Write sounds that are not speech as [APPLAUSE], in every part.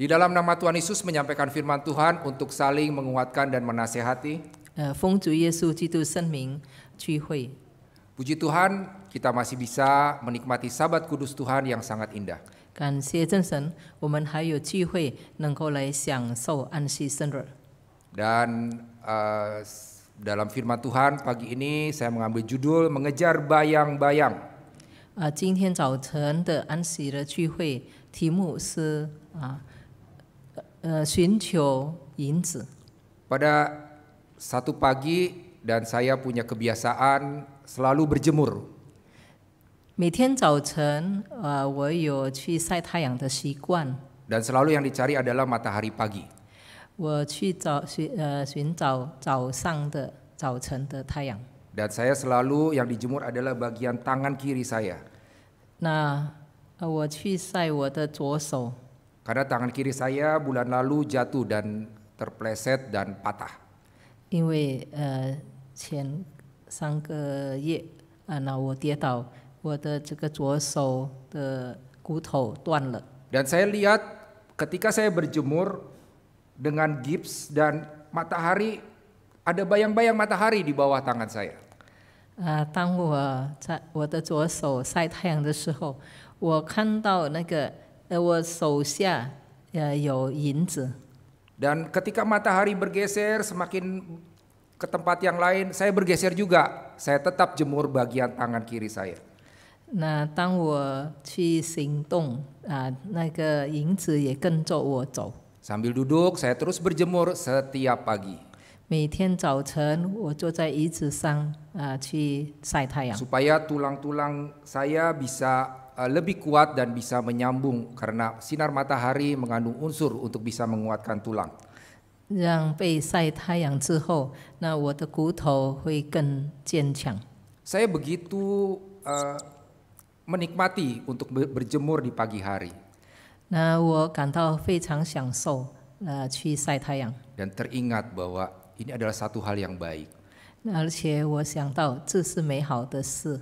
Di dalam nama Tuhan Yesus menyampaikan firman Tuhan untuk saling menguatkan dan menasehati. Uh, Puji Tuhan, kita masih bisa menikmati Sabat Kudus Tuhan yang sangat indah. Dan uh, dalam firman Tuhan pagi ini saya mengambil judul mengejar bayang-bayang. Uh, pada satu pagi dan saya punya kebiasaan selalu berjemur. Dan selalu yang dicari adalah matahari pagi. Dan saya selalu yang dijemur adalah bagian tangan kiri saya. Nah, 我去晒我的左手。karena tangan kiri saya bulan lalu jatuh dan terpleset dan patah. Eh, eh, dan saya lihat ketika saya berjemur dengan gips dan matahari ada bayang-bayang matahari di bawah tangan saya. 啊，当我在我的左手晒太阳的时候，我看到那个 ah, 我手下呃有银子。Dan ketika matahari bergeser semakin ke tempat yang lain, saya bergeser juga. Saya tetap jemur bagian tangan kiri saya. 那当我去行动啊，那个银子也跟着我走。Sambil duduk, saya terus berjemur setiap pagi. 每天早晨，我坐在椅子上啊、呃，去晒太阳。supaya tulang-tulang saya bisa Eh, lebih kuat dan bisa menyambung karena sinar matahari mengandung unsur untuk bisa menguatkan tulang. Yang Saya begitu uh, menikmati untuk berjemur di pagi hari. Dan teringat bahwa ini adalah satu hal yang baik. 而且我想到这是美好的事。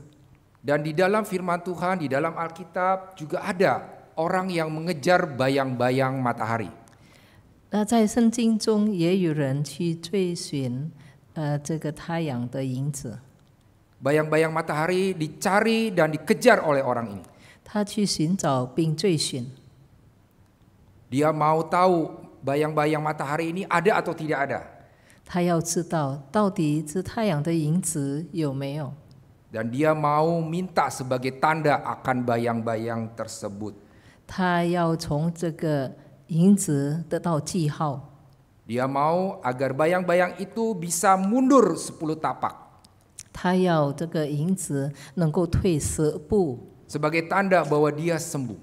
dan di dalam firman Tuhan, di dalam Alkitab juga ada orang yang mengejar bayang-bayang matahari. bayang bayang matahari dicari dan dikejar oleh orang ini. Dia mau tahu bayang-bayang matahari ini ada atau tidak ada. 他要知道到底这太阳的影子有没有。dan dia mau minta sebagai tanda akan bayang-bayang tersebut. Dia mau agar bayang-bayang itu bisa mundur sepuluh tapak. Sebagai tanda bahwa dia sembuh.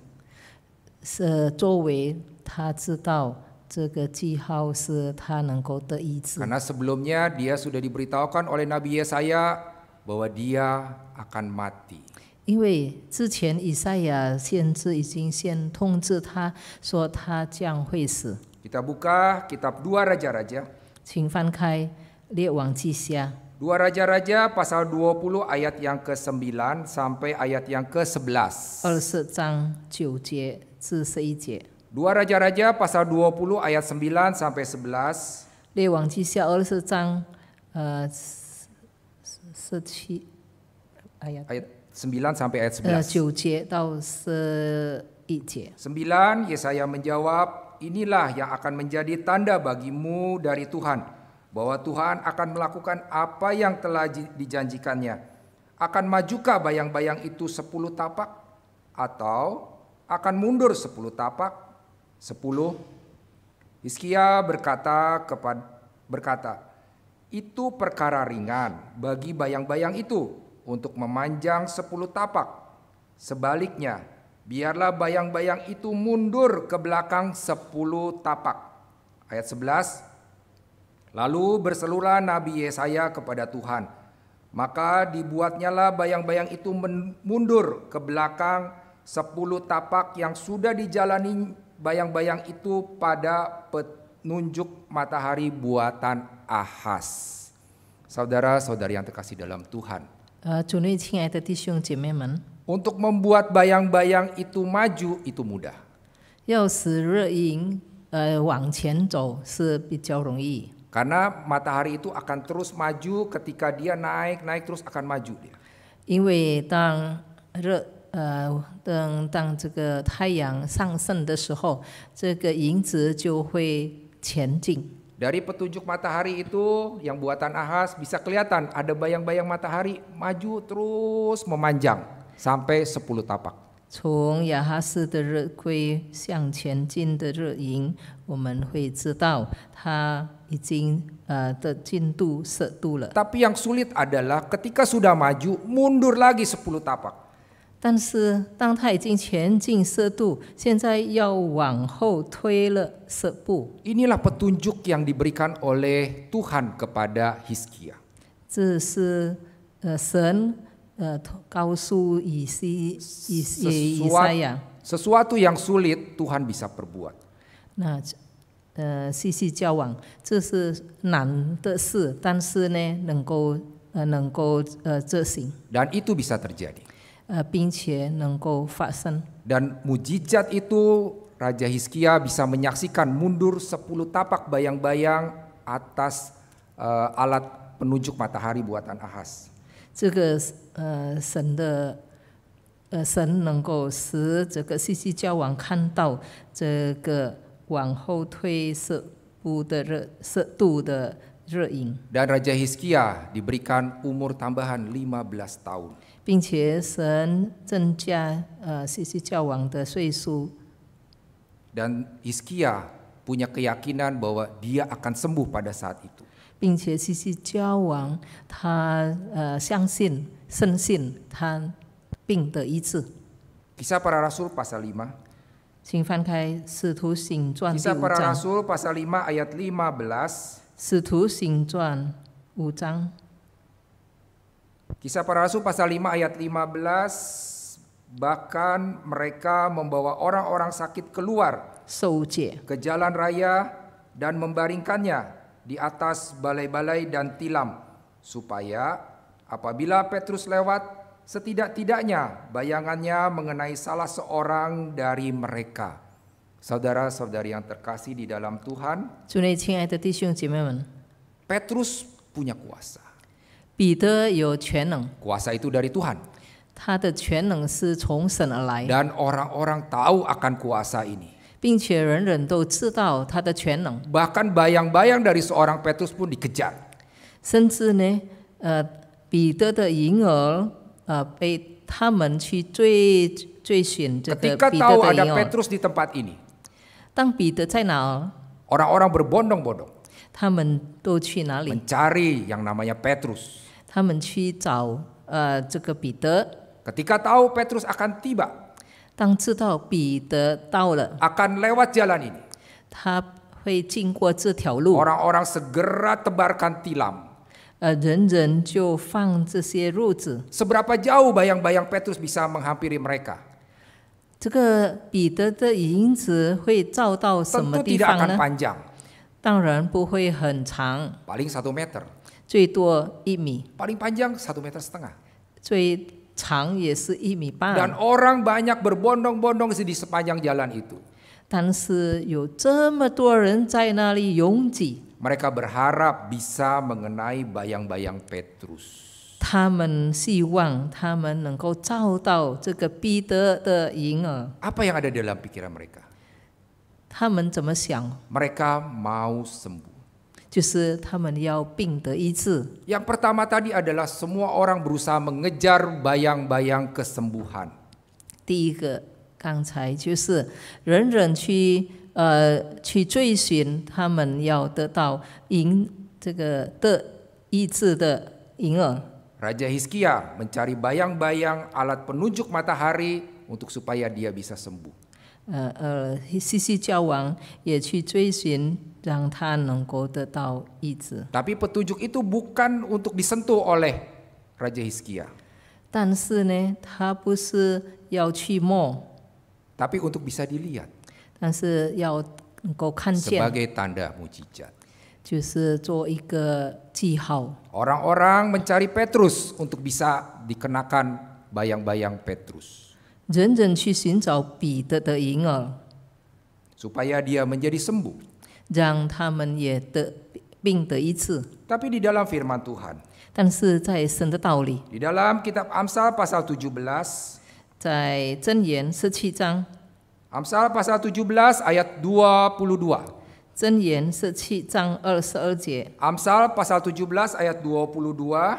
Karena sebelumnya dia sudah diberitahukan oleh Nabi Yesaya bahwa dia akan mati. 因为之前以赛亚先知已经先通知他说他将会死。Kita buka kitab dua raja-raja. 请翻开列王记下。Dua Raja-Raja pasal 20 ayat yang ke-9 sampai ayat yang ke 11 Dua Raja-Raja pasal 20 ayat 9 sampai 11. Sembilan sampai ayat 11. Sembilan, Yesaya menjawab, "Inilah yang akan menjadi tanda bagimu dari Tuhan, bahwa Tuhan akan melakukan apa yang telah dijanjikannya. Akan majukah bayang-bayang itu sepuluh tapak atau akan mundur sepuluh tapak?" Sepuluh. Hizkia berkata kepada berkata, itu perkara ringan bagi bayang-bayang itu untuk memanjang sepuluh tapak. Sebaliknya, biarlah bayang-bayang itu mundur ke belakang sepuluh tapak. Ayat 11, Lalu berselulah Nabi Yesaya kepada Tuhan, maka dibuatnyalah bayang-bayang itu mundur ke belakang sepuluh tapak yang sudah dijalani bayang-bayang itu pada peti nunjuk matahari buatan Ahas. Saudara-saudari yang terkasih dalam Tuhan. Uh, Untuk membuat bayang-bayang itu maju itu mudah. Uh, Karena matahari itu akan terus maju ketika dia naik naik terus akan maju dia. 因为当热呃等当这个太阳上升的时候，这个影子就会前进。Dari petunjuk matahari itu yang buatan Ahas bisa kelihatan ada bayang-bayang matahari maju terus memanjang sampai sepuluh tapak. 从雅哈斯的日晷向前进的日影，我们会知道它已经呃的进度深度了。Tapi ya, uh, yang sulit adalah ketika sudah maju mundur lagi sepuluh tapak. Inilah petunjuk yang diberikan oleh Tuhan kepada Hizkia. yang sulit Tuhan bisa perbuat. 那呃细细交往，这是难的事，但是呢能够呃能够呃执行。Dan itu bisa terjadi dan mujizat itu Raja Hizkia bisa menyaksikan mundur 10 tapak bayang-bayang atas uh, alat penunjuk matahari buatan Ahas. Dan Raja Hizkia diberikan umur tambahan 15 tahun. 并且神增加呃西西教王的岁数。Dan Iskia punya keyakinan bahwa dia akan sembuh pada saat itu. 并且西西教王他呃相信深信他病的医治。Kisah para Rasul pasal 5请翻开《使徒行传》第 Kisah para Rasul pasal 5 ayat 15使徒行传》五章 Kisah para Rasul pasal 5 ayat 15 bahkan mereka membawa orang-orang sakit keluar ke jalan raya dan membaringkannya di atas balai-balai dan tilam supaya apabila Petrus lewat setidak-tidaknya bayangannya mengenai salah seorang dari mereka. Saudara-saudari yang terkasih di dalam Tuhan, Petrus punya kuasa. 彼得有全能，kuasa itu dari Tuhan. 他的全能是从神而来，Dan orang-orang tahu akan kuasa ini. 并且人人都知道他的全能，Bahkan bayang-bayang dari seorang Petrus pun dikejar. Ketika tahu ada Petrus di tempat ini, 当彼得在哪儿，orang-orang berbondong-bondong 他们都去哪里？mencari yang namanya Petrus. 他们去找呃这个彼得。Ketika tahu Petrus akan tiba，当知道彼得到了，akan lewat jalan ini，他会经过这条路。Orang-orang segera tebarkan tilam。呃，人人就放这些褥子。Seberapa jauh bayang-bayang Petrus bisa menghampiri mereka？这个彼得的影子会照到什么地方呢？当然不会很长。Paling satu meter。最多一米，paling panjang satu meter setengah. 最长也是一米半。Dan orang banyak berbondong-bondong di sepanjang jalan itu. Mereka berharap bisa mengenai bayang-bayang Petrus. 他们希望他们能够照到这个彼得的影儿。Apa yang ada dalam pikiran mereka? 他们怎么想？Mereka mau sembuh. Yang pertama tadi adalah semua orang berusaha mengejar bayang-bayang kesembuhan. Raja Hiskia mencari bayang-bayang alat penunjuk matahari untuk supaya dia bisa sembuh. Uh, uh, tapi petunjuk itu bukan untuk disentuh oleh Raja Hizkia. Tapi untuk bisa dilihat Sebagai tanda mujizat. orang orang mencari Petrus untuk bisa dikenakan bayang-bayang Petrus. Supaya dia menjadi sembuh. Tapi di dalam firman Tuhan. di dalam kitab Amsal pasal 17. 在箴言十七章。Amsal pasal 17 ayat 22. 箴言十七章二十二节。Amsal pasal 17 ayat 22.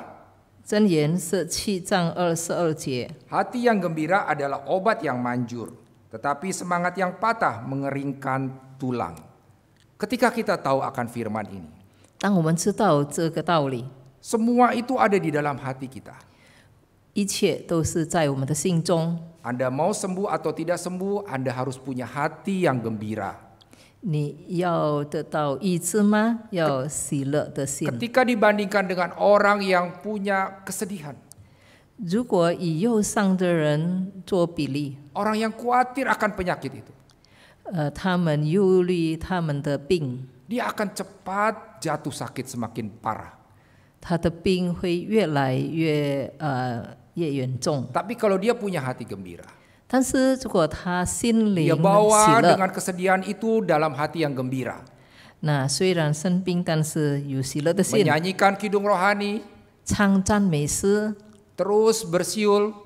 箴言十七章二十二节。Hati yang gembira adalah obat yang manjur, tetapi semangat yang patah mengeringkan tulang. Ketika kita tahu akan firman ini, semua itu ada di dalam hati kita. Anda mau sembuh atau tidak sembuh, Anda harus punya hati yang gembira. Ketika dibandingkan dengan orang yang punya kesedihan. orang yang khawatir akan penyakit itu. Eh, dia akan cepat jatuh sakit semakin parah. Tapi kalau dia punya hati gembira. dia bawa dengan kesedihan itu dalam hati yang gembira. Nah, 虽然生病，但是有喜乐的心。Menyanyikan kidung rohani. terus bersiul.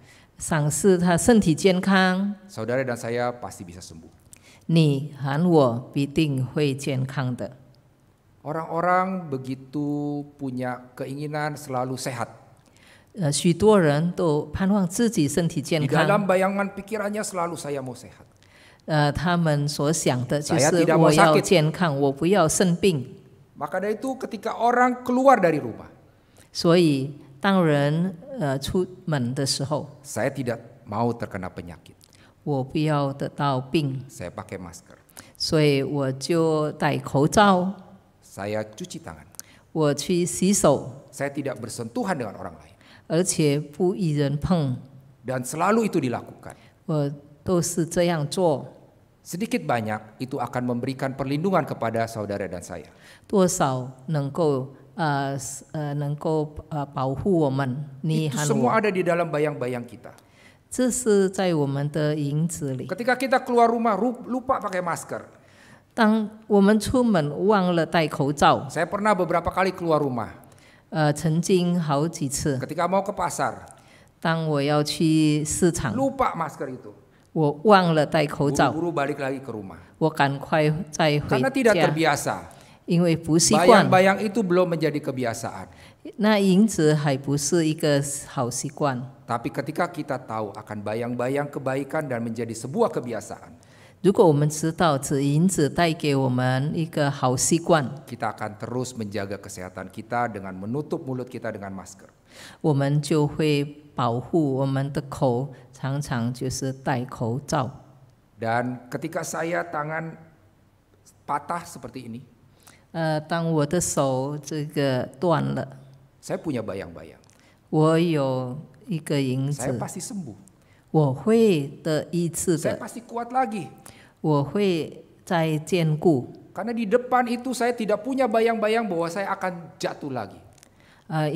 Saudara dan saya pasti bisa sembuh. orang begitu punya keinginan selalu sehat. bayangan pikirannya selalu saya mau sehat. Saya tidak mau sakit. dari itu ketika orang keluar dari rumah, 当人呃出门的时候，saya tidak mau terkena penyakit，我不要得到病，saya pakai masker，所以我就戴口罩，saya cuci tangan，我去洗手，saya tidak bersentuhan dengan orang lain，而且不与人碰，dan selalu itu dilakukan，我都是这样做。sedikit banyak itu akan memberikan perlindungan kepada saudara dan saya. 呃呃能够呃保护我们。你 uh, uh, uh, Itu semua ada di dalam bayang-bayang kita. 这是在我们的影子里。Ketika kita keluar rumah lupa pakai masker. Saya pernah beberapa kali keluar rumah. Ketika mau ke pasar 当我要去市场，lupa masker itu. 我忘了戴口罩，Buru-buru balik lagi ke rumah. 我赶快再回 kan Karena tidak terbiasa. 因为不习惯。Bayang-bayang itu belum menjadi kebiasaan. 那影子还不是一个好习惯。Tapi ketika kita tahu akan bayang-bayang kebaikan dan menjadi sebuah kebiasaan. Kita akan terus menjaga kesehatan kita dengan menutup mulut kita dengan masker. Dan ketika saya tangan patah seperti ini. Saya punya bayang Saya pasti Saya pasti kuat lagi，我会再坚固。Karena di depan itu saya tidak punya bayang-bayang bahwa saya akan jatuh lagi. Uh,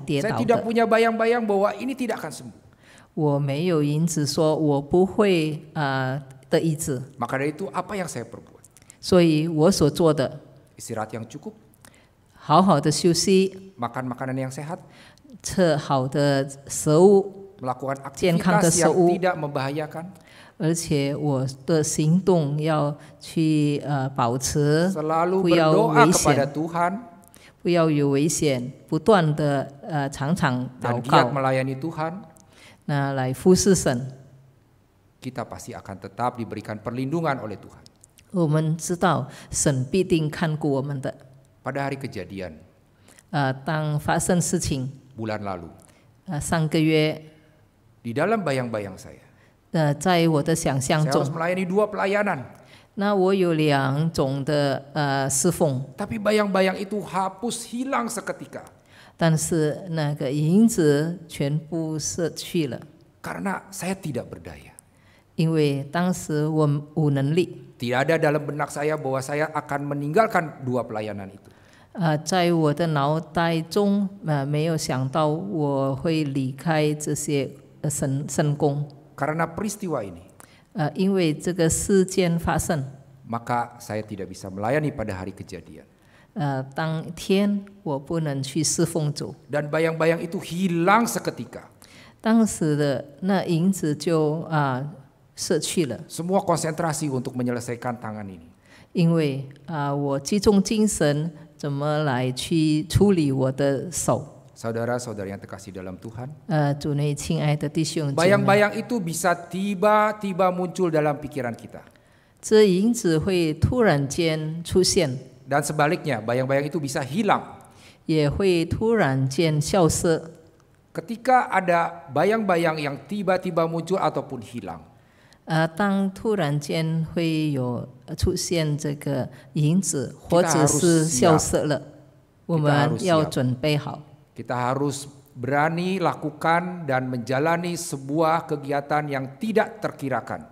Saya tidak punya bayang-bayang bahwa ini tidak akan sembuh. uh, 的医治。Maka dari itu apa yang saya perbuat? 所以我所做的 yang cukup, 好好的休息，makan makanan yang sehat, 吃好的食物，melakukan aktivitas yang tidak membahayakan, Tuhan. 不要 berdoa 那来服侍神，kita pasti akan tetap diberikan perlindungan oleh Tuhan. Pada hari kejadian. Ah, bulan lalu. Ah, di dalam bayang-bayang saya. Ah, saya harus melayani dua pelayanan. Tapi bayang bayang-bayang itu hapus hilang seketika. Karena saya tidak berdaya. Tidak ada dalam benak saya bahwa saya akan meninggalkan dua pelayanan itu. 呃，在我的脑袋中，呃，没有想到我会离开这些呃神神工。Karena peristiwa ini. 呃，因为这个事件发生。Maka saya tidak bisa melayani pada hari kejadian. bayang bayang-bayang itu hilang seketika. Semua konsentrasi untuk menyelesaikan tangan ini. 因为啊、呃，我集中精神怎么来去处理我的手。Saudara-saudara yang terkasih dalam Tuhan. Bayang-bayang itu bisa tiba-tiba muncul dalam pikiran kita. Dan sebaliknya, bayang-bayang itu bisa hilang. Ketika ada bayang-bayang yang tiba-tiba muncul ataupun hilang. 呃，当突然间会有出现这个银子或者是消失了，我们要准备好。kita harus berani lakukan dan menjalani sebuah kegiatan yang tidak terkirakan。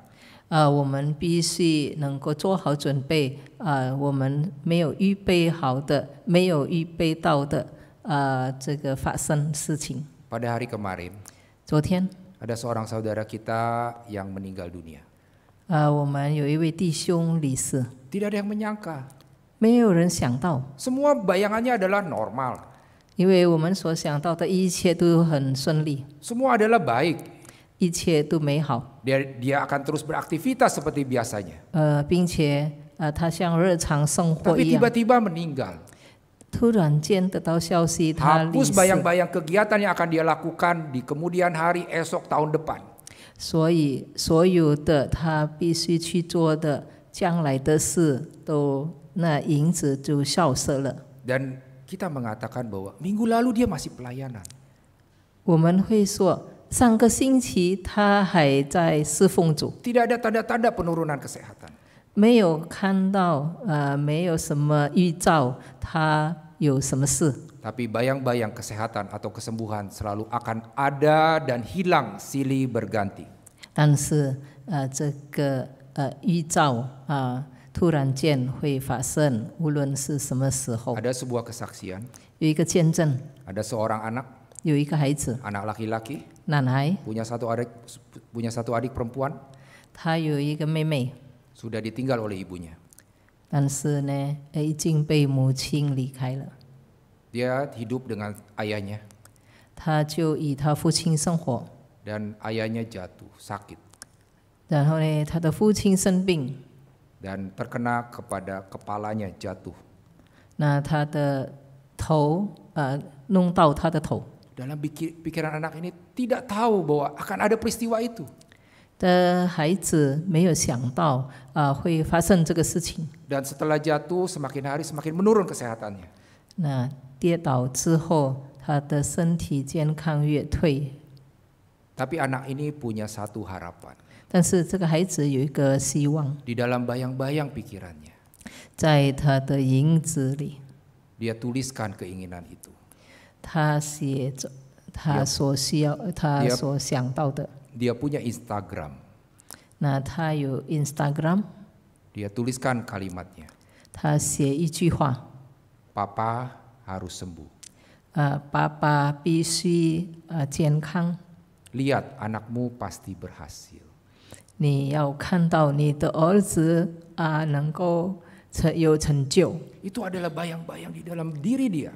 呃，我们必须能够做好准备。啊，我们没有预备好的，没有预备到的，啊，这个发生事情。pada hari kemarin。昨天。ada seorang saudara kita yang meninggal dunia. Ah, Tidak ada yang menyangka. Semua bayangannya adalah normal. Semua adalah baik. Dia, dia akan terus beraktivitas seperti biasanya. Tapi tiba tiba-tiba meninggal. 突然间得到消息，他 hapus bayang-bayang kegiatan yang akan dia lakukan di kemudian hari esok tahun depan. Dan kita mengatakan bahwa minggu lalu dia masih pelayanan. Tidak ada tanda-tanda penurunan kesehatan. 没有看到呃没有什么预兆他有什么事。Tapi bayang-bayang kesehatan atau kesembuhan selalu akan ada dan hilang silih berganti. 但是呃这个呃预兆啊、呃、突然间会发生，无论是什么时候。Ada sebuah kesaksian. 有一个见证。Ada seorang anak. 有一个孩子。Anak laki-laki. 男孩。Punya satu adik punya satu adik perempuan. 他有一个妹妹。sudah ditinggal oleh ibunya. dia hidup dengan ayahnya. dan ayahnya jatuh sakit. dan terkena kepada kepalanya jatuh. dalam pikiran anak ini tidak tahu bahwa akan ada peristiwa itu. 的孩子没有想到啊会发生这个事情。Dan setelah jatuh semakin hari semakin menurun kesehatannya. 那跌倒之后，他的身体健康越退。Tapi anak ini punya satu harapan. dalam bayang-bayang pikirannya. tuliskan keinginan itu. Dia punya Instagram. Nah, Tayo Instagram. Dia tuliskan kalimatnya. Dia Papa harus sembuh. Uh, Papa ah, Lihat anakmu pasti berhasil. Kan er Itu adalah bayang-bayang di dalam diri dia.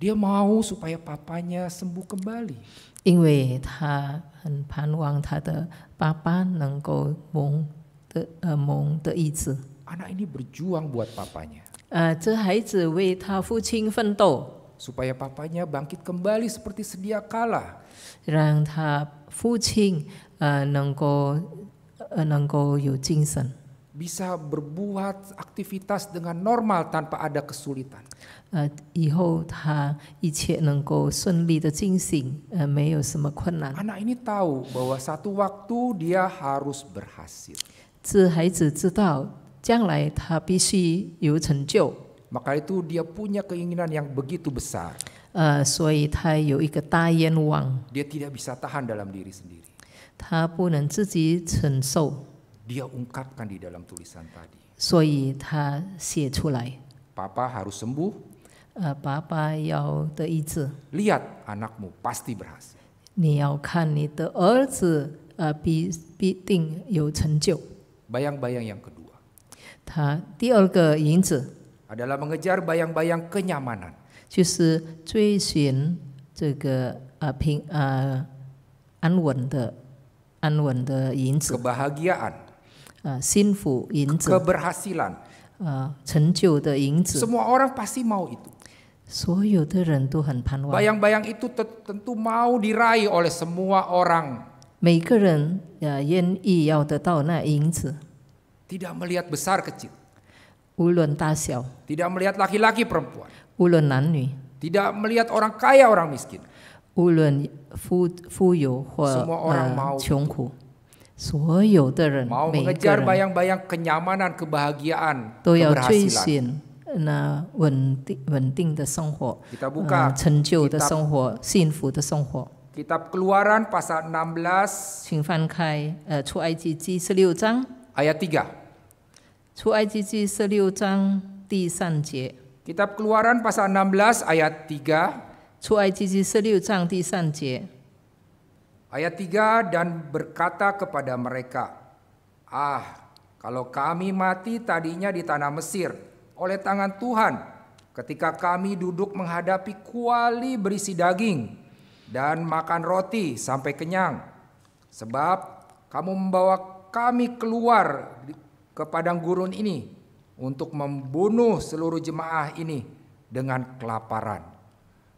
Dia mau supaya papanya sembuh kembali. 因为他很盼望他的爸爸能够蒙的呃蒙的意志。Anak ini berjuang buat papanya. 呃，这孩子为他父亲奋斗。supaya papanya bangkit kembali seperti sedia kala. 让他父亲呃能够呃能够有精神。bisa berbuat aktivitas dengan normal tanpa ada kesulitan. Uh, Anak ini tahu bahwa satu waktu dia harus berhasil. Maka itu dia punya keinginan yang begitu besar. Uh, dia tidak bisa tahan dalam diri sendiri. 他不能自己承受。dia ungkapkan di dalam tulisan tadi. Papa harus sembuh. yang uh, Papa Lihat anakmu pasti berhasil. bayang bayang yang kedua. Adalah mengejar bayang-bayang kenyamanan. 就是追寻这个呃平呃安稳的安稳的银子。kebahagiaan keberhasilan. Semua orang pasti mau itu. Bayang-bayang itu tentu mau diraih oleh semua orang. Tidak melihat besar kecil. Tidak melihat laki-laki perempuan. Tidak melihat orang kaya orang miskin. Semua orang mau. 所有的人 mau mengejar bayang-bayang kenyamanan, kebahagiaan, 都要追寻那稳定稳定的生活，kita buka, 呃，成就的生活，幸福的生活。Kitab Keluaran pasal 16 Xin kai, uh, 出埃及记16章 ayat 3. 出埃及记16章第三节 Kitab Keluaran pasal 16 ayat 3. 出埃及记16章第三节 Ayat 3 dan berkata kepada mereka, "Ah, kalau kami mati tadinya di tanah Mesir oleh tangan Tuhan, ketika kami duduk menghadapi kuali berisi daging dan makan roti sampai kenyang, sebab kamu membawa kami keluar ke padang gurun ini untuk membunuh seluruh jemaah ini dengan kelaparan."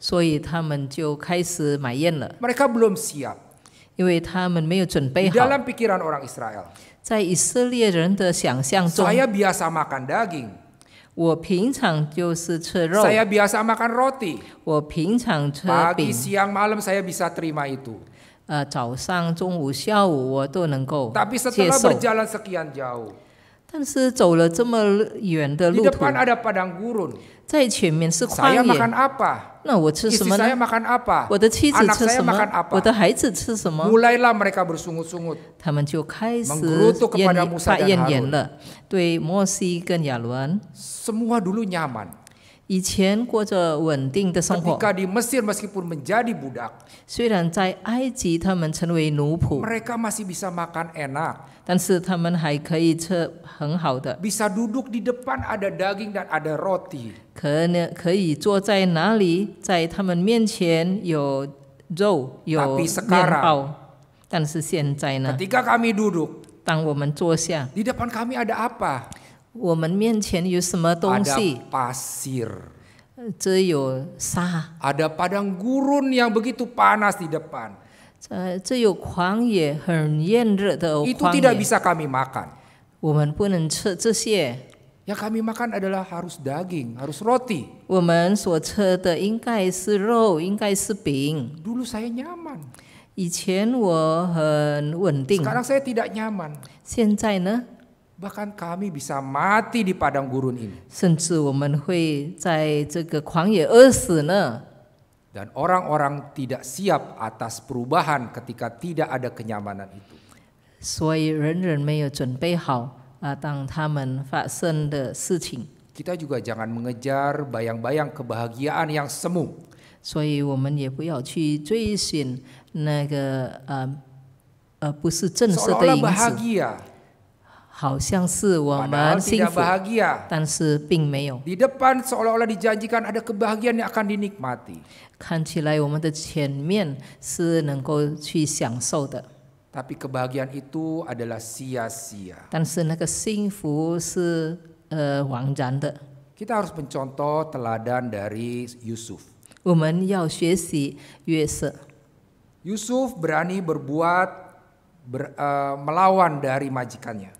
所以他们就开始埋怨了。Mereka belum siap. pikiran orang Israel, biasa makan daging, biasa makan roti. 我平常吃 malam saya bisa terima itu. setelah 受。berjalan sekian jauh, 但是走了这么远的路 Di 途，depan ada padang gurun. 在前面是荒 Saya 野 makan。apa? 那我吃什 Istri 么 saya 呢？makan apa? 我的妻子 Anak 吃 saya 什 makan 么？我 apa? 的孩子吃什么？Mulailah mereka bersungut-sungut. 他们就开始 Menggerutu kepada 艳 Musa 发 dan 怨言 Harun 了，对摩西跟亚伦，Semua dulu nyaman. 以前过着稳定的生活。Ketika di Mesir meskipun menjadi budak，虽然在埃及他们成为奴仆，mereka masih bisa makan enak，但是他们还可以吃很好的。Bisa duduk di depan ada daging dan ada roti，可能可以坐在哪里，在他们面前有肉有面包。但是现在呢？Ketika kami duduk，当我们坐下，di depan kami ada apa？我们面前有什么东 Ada padang gurun yang begitu panas di depan. Itu tidak bisa kami makan. kami makan adalah harus daging, harus roti. saya nyaman, saya tidak nyaman bahkan kami bisa mati di padang gurun ini. Dan orang-orang tidak siap atas perubahan ketika tidak ada kenyamanan itu. kita juga jangan mengejar bayang-bayang kebahagiaan yang semu. bahagia. 好像是我们幸福，bahagia. 但是并没有。Di depan seolah-olah dijanjikan ada kebahagiaan yang akan dinikmati. kebahagiaan itu adalah sia-sia. Kita harus mencontoh teladan dari Yusuf. berani berbuat ber, melawan dari majikannya.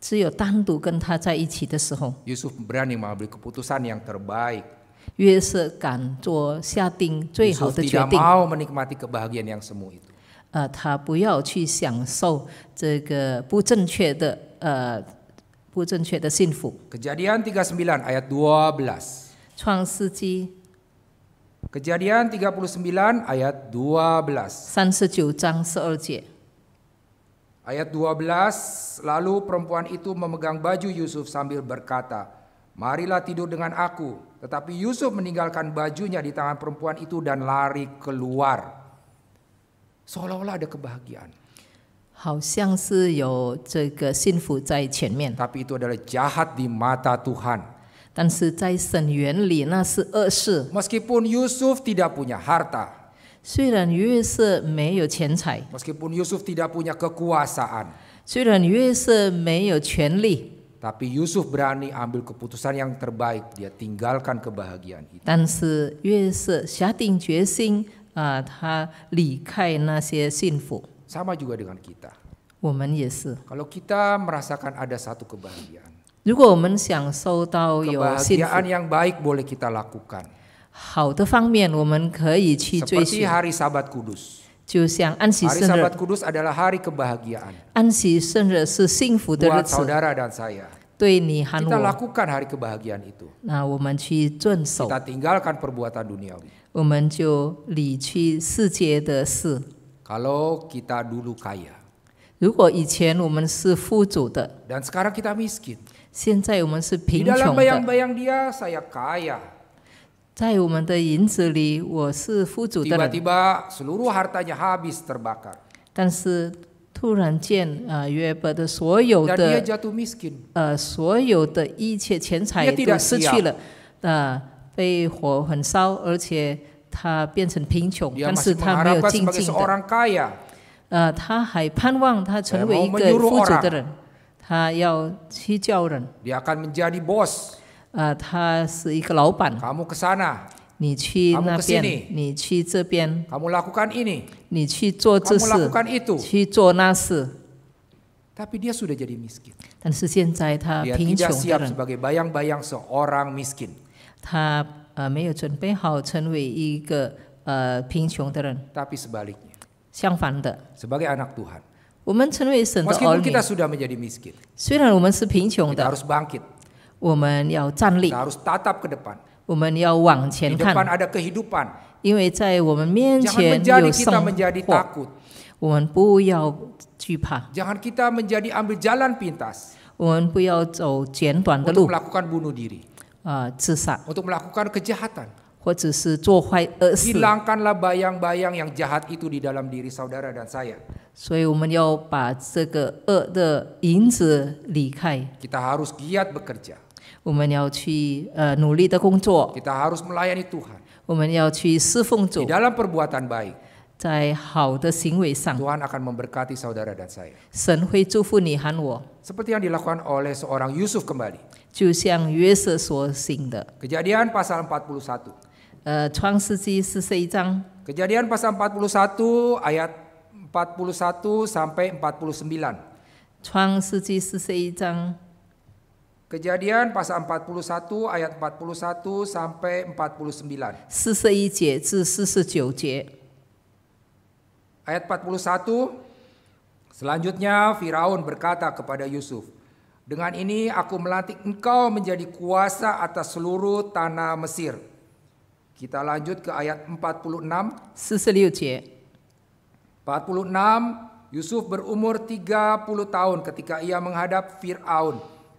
只有单独跟他在一起的时候，Yusuf berani mengambil keputusan yang terbaik. 约瑟敢做下定最好 tidak 定。mau menikmati kebahagiaan yang semu itu. 呃，他不要去享受这个不正确的呃不正确的幸福。Kejadian 39 ayat 12. 创世纪39 ayat 12. 三十九章十二节，Ayat 12, lalu perempuan itu memegang baju Yusuf sambil berkata, "Marilah tidur dengan aku." Tetapi Yusuf meninggalkan bajunya di tangan perempuan itu dan lari keluar. Seolah-olah ada kebahagiaan. Tapi itu adalah jahat di mata Tuhan. Meskipun Yusuf tidak punya harta. Meskipun Yusuf tidak punya kekuasaan, meskipun Yusuf berani ambil keputusan yang terbaik. Dia tinggalkan kebahagiaan itu. 但是约瑟下定决心啊，他离开那些幸福。Sama juga dengan kita. 我们也是。Kalau kita merasakan ada satu kebahagiaan. 如果我们享受到有 kebahagiaan yang baik boleh kita lakukan. 好的方面，我们可以去追寻。Seperti hari Sabat Kudus. Sabat Kudus adalah hari kebahagiaan. saudara dan saya. lakukan hari kebahagiaan tinggalkan perbuatan kita dulu sekarang kita dalam bayang-bayang dia saya kaya. 在我们的影子里，我是富足的。t 但是突然间，呃，约伯的所有的呃所有的一切钱财都失去了，呃，被火焚烧，而且他变成贫穷，但是他没有静静的。呃，他还盼望他成为一个富足的人，他要去叫人。Kamu ke sana. kamu lakukan ini. kamu lakukan itu. 去做那事。Tapi dia sudah jadi miskin. 但是现在他贫穷的人。Dia tidak siap sebagai bayang-bayang seorang miskin. 他呃没有准备好成为一个呃贫穷的人。Tapi sebaliknya. 相反的。Sebagai anak Tuhan. 我们成为神的儿女。Meskipun kita sudah menjadi miskin. 虽然我们是贫穷的。Kita harus bangkit. 我们要站立，harus tatap ke depan. ada kehidupan. harus ke depan. kita menjadi 活，takut. kita menjadi ambil jalan pintas，我们不要走简短的路。Untuk melakukan harus bunuh ke depan. melakukan kejahatan 或者是做坏恶事 hilangkanlah bayang bayang-bayang yang jahat itu di dalam diri saudara dan saya。所以我们要把这个恶的影子离开。Kita harus giat bekerja. 我们要去呃努力的工作。Kita harus melayani Tuhan. dalam perbuatan baik. Tuhan. akan memberkati saudara dan saya. yang dilakukan oleh seorang Yusuf kembali. pasal 41. pasal 41 ayat 41 sampai 49. Kejadian pasal 41 ayat 41 sampai 49. Ayat 41 Selanjutnya Firaun berkata kepada Yusuf, "Dengan ini aku melantik engkau menjadi kuasa atas seluruh tanah Mesir." Kita lanjut ke ayat 46. 46. 46 Yusuf berumur 30 tahun ketika ia menghadap Firaun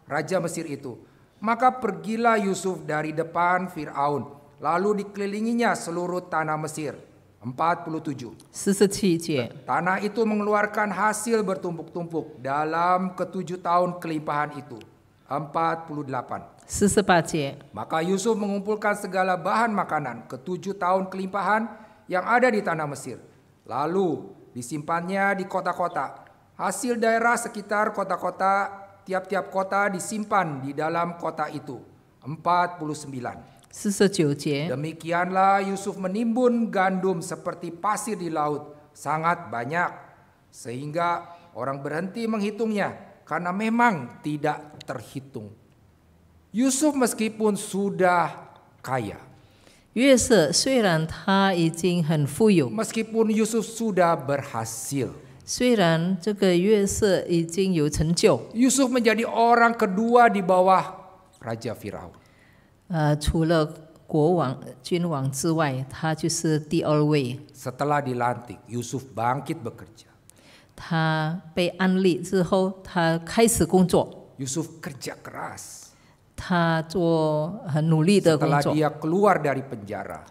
raja Mesir itu. Maka pergilah Yusuf dari depan Fir'aun, lalu dikelilinginya seluruh tanah Mesir. 47. 47. Tanah itu mengeluarkan hasil bertumpuk-tumpuk dalam ketujuh tahun kelimpahan itu. 48. 48. Maka Yusuf mengumpulkan segala bahan makanan ketujuh tahun kelimpahan yang ada di tanah Mesir. Lalu disimpannya di kota-kota. Hasil daerah sekitar kota-kota tiap-tiap kota disimpan di dalam kota itu. 49. 49 Demikianlah Yusuf menimbun gandum seperti pasir di laut, sangat banyak sehingga orang berhenti menghitungnya karena memang tidak terhitung. Yusuf meskipun sudah kaya. meskipun Yusuf sudah berhasil. 虽然这个约瑟已经有成就，Yusuf menjadi orang kedua di bawah Raja Firaun. 呃，除了国王、君王之外，他就是第二位。Setelah dilantik, Yusuf bangkit bekerja. 他被安利之后，他开始工作。Yusuf kerja keras. 他做很努力的工作。Setelah dia keluar dari penjara.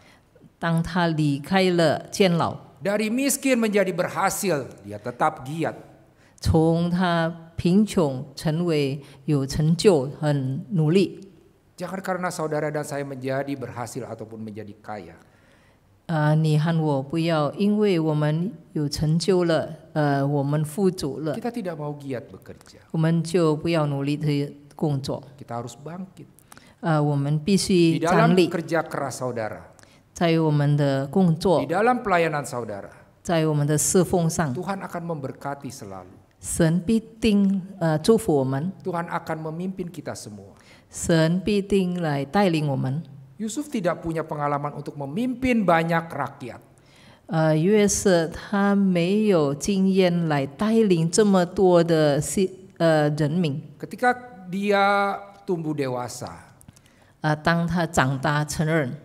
Dari miskin menjadi berhasil, dia tetap giat. 从他贫穷成为有成就，很努力。Jangan karena saudara dan saya menjadi berhasil ataupun menjadi kaya. kita tidak mau giat bekerja. 我们就不要努力的工作。Kita harus bangkit. 呃，我们必 Di dalam kerja keras saudara, di dalam pelayanan saudara. Tuhan akan memberkati selalu. Tuhan akan memimpin kita semua. Yusuf tidak punya pengalaman untuk memimpin banyak rakyat. rakyat。呃，约瑟他没有经验来带领这么多的西呃人民。Ketika dia tumbuh dewasa，呃，当他长大成人。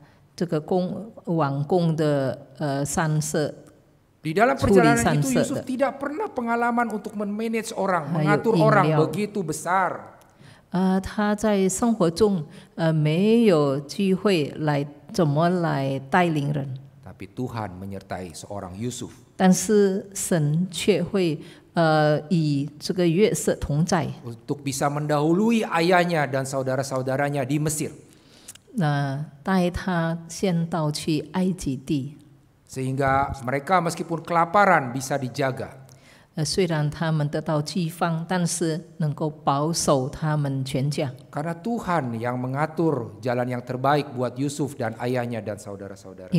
这个宫王宫的呃三色。Di dalam perjalanan itu Yusuf tidak pernah pengalaman untuk memanage orang, mengatur orang begitu besar. Tapi Tuhan menyertai seorang Yusuf. Untuk bisa mendahului ayahnya dan saudara-saudaranya di Mesir. 那带他先到去埃及地，sehingga mereka meskipun kelaparan bisa dijaga. Karena Tuhan yang mengatur jalan yang terbaik buat Yusuf dan ayahnya dan saudara-saudara.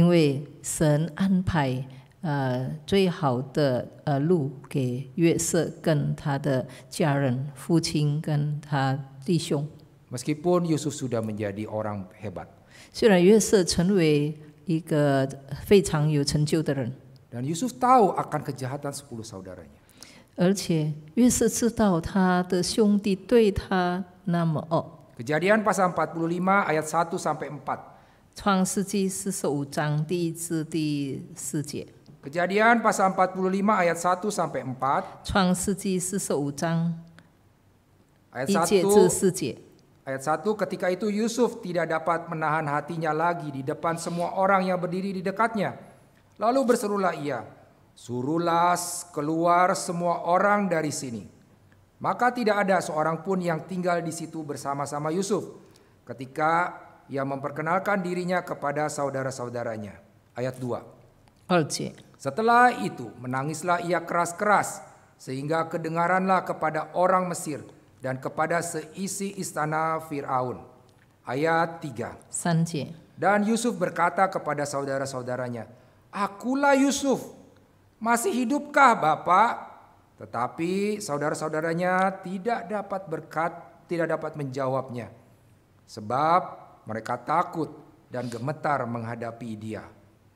Meskipun Yusuf sudah menjadi orang hebat. 虽然约瑟成为一个非常有成就的人，Dan Yusuf tahu akan kejahatan 10 saudaranya. 而且约瑟知道他的兄弟对他那么恶。Kejadian pasal 45 ayat 1 sampai 4. 创世纪四十五章第一至第四节，Kejadian pasal 45 ayat 1 sampai 4. Ayat 1, Ayat 1, ketika itu Yusuf tidak dapat menahan hatinya lagi di depan semua orang yang berdiri di dekatnya. Lalu berserulah ia, suruhlah keluar semua orang dari sini. Maka tidak ada seorang pun yang tinggal di situ bersama-sama Yusuf ketika ia memperkenalkan dirinya kepada saudara-saudaranya. Ayat 2. Setelah itu menangislah ia keras-keras sehingga kedengaranlah kepada orang Mesir dan kepada seisi istana Fir'aun. Ayat 3. Sanji. Dan Yusuf berkata kepada saudara-saudaranya, Akulah Yusuf, masih hidupkah Bapak? Tetapi saudara-saudaranya tidak dapat berkat, tidak dapat menjawabnya. Sebab mereka takut dan gemetar menghadapi dia.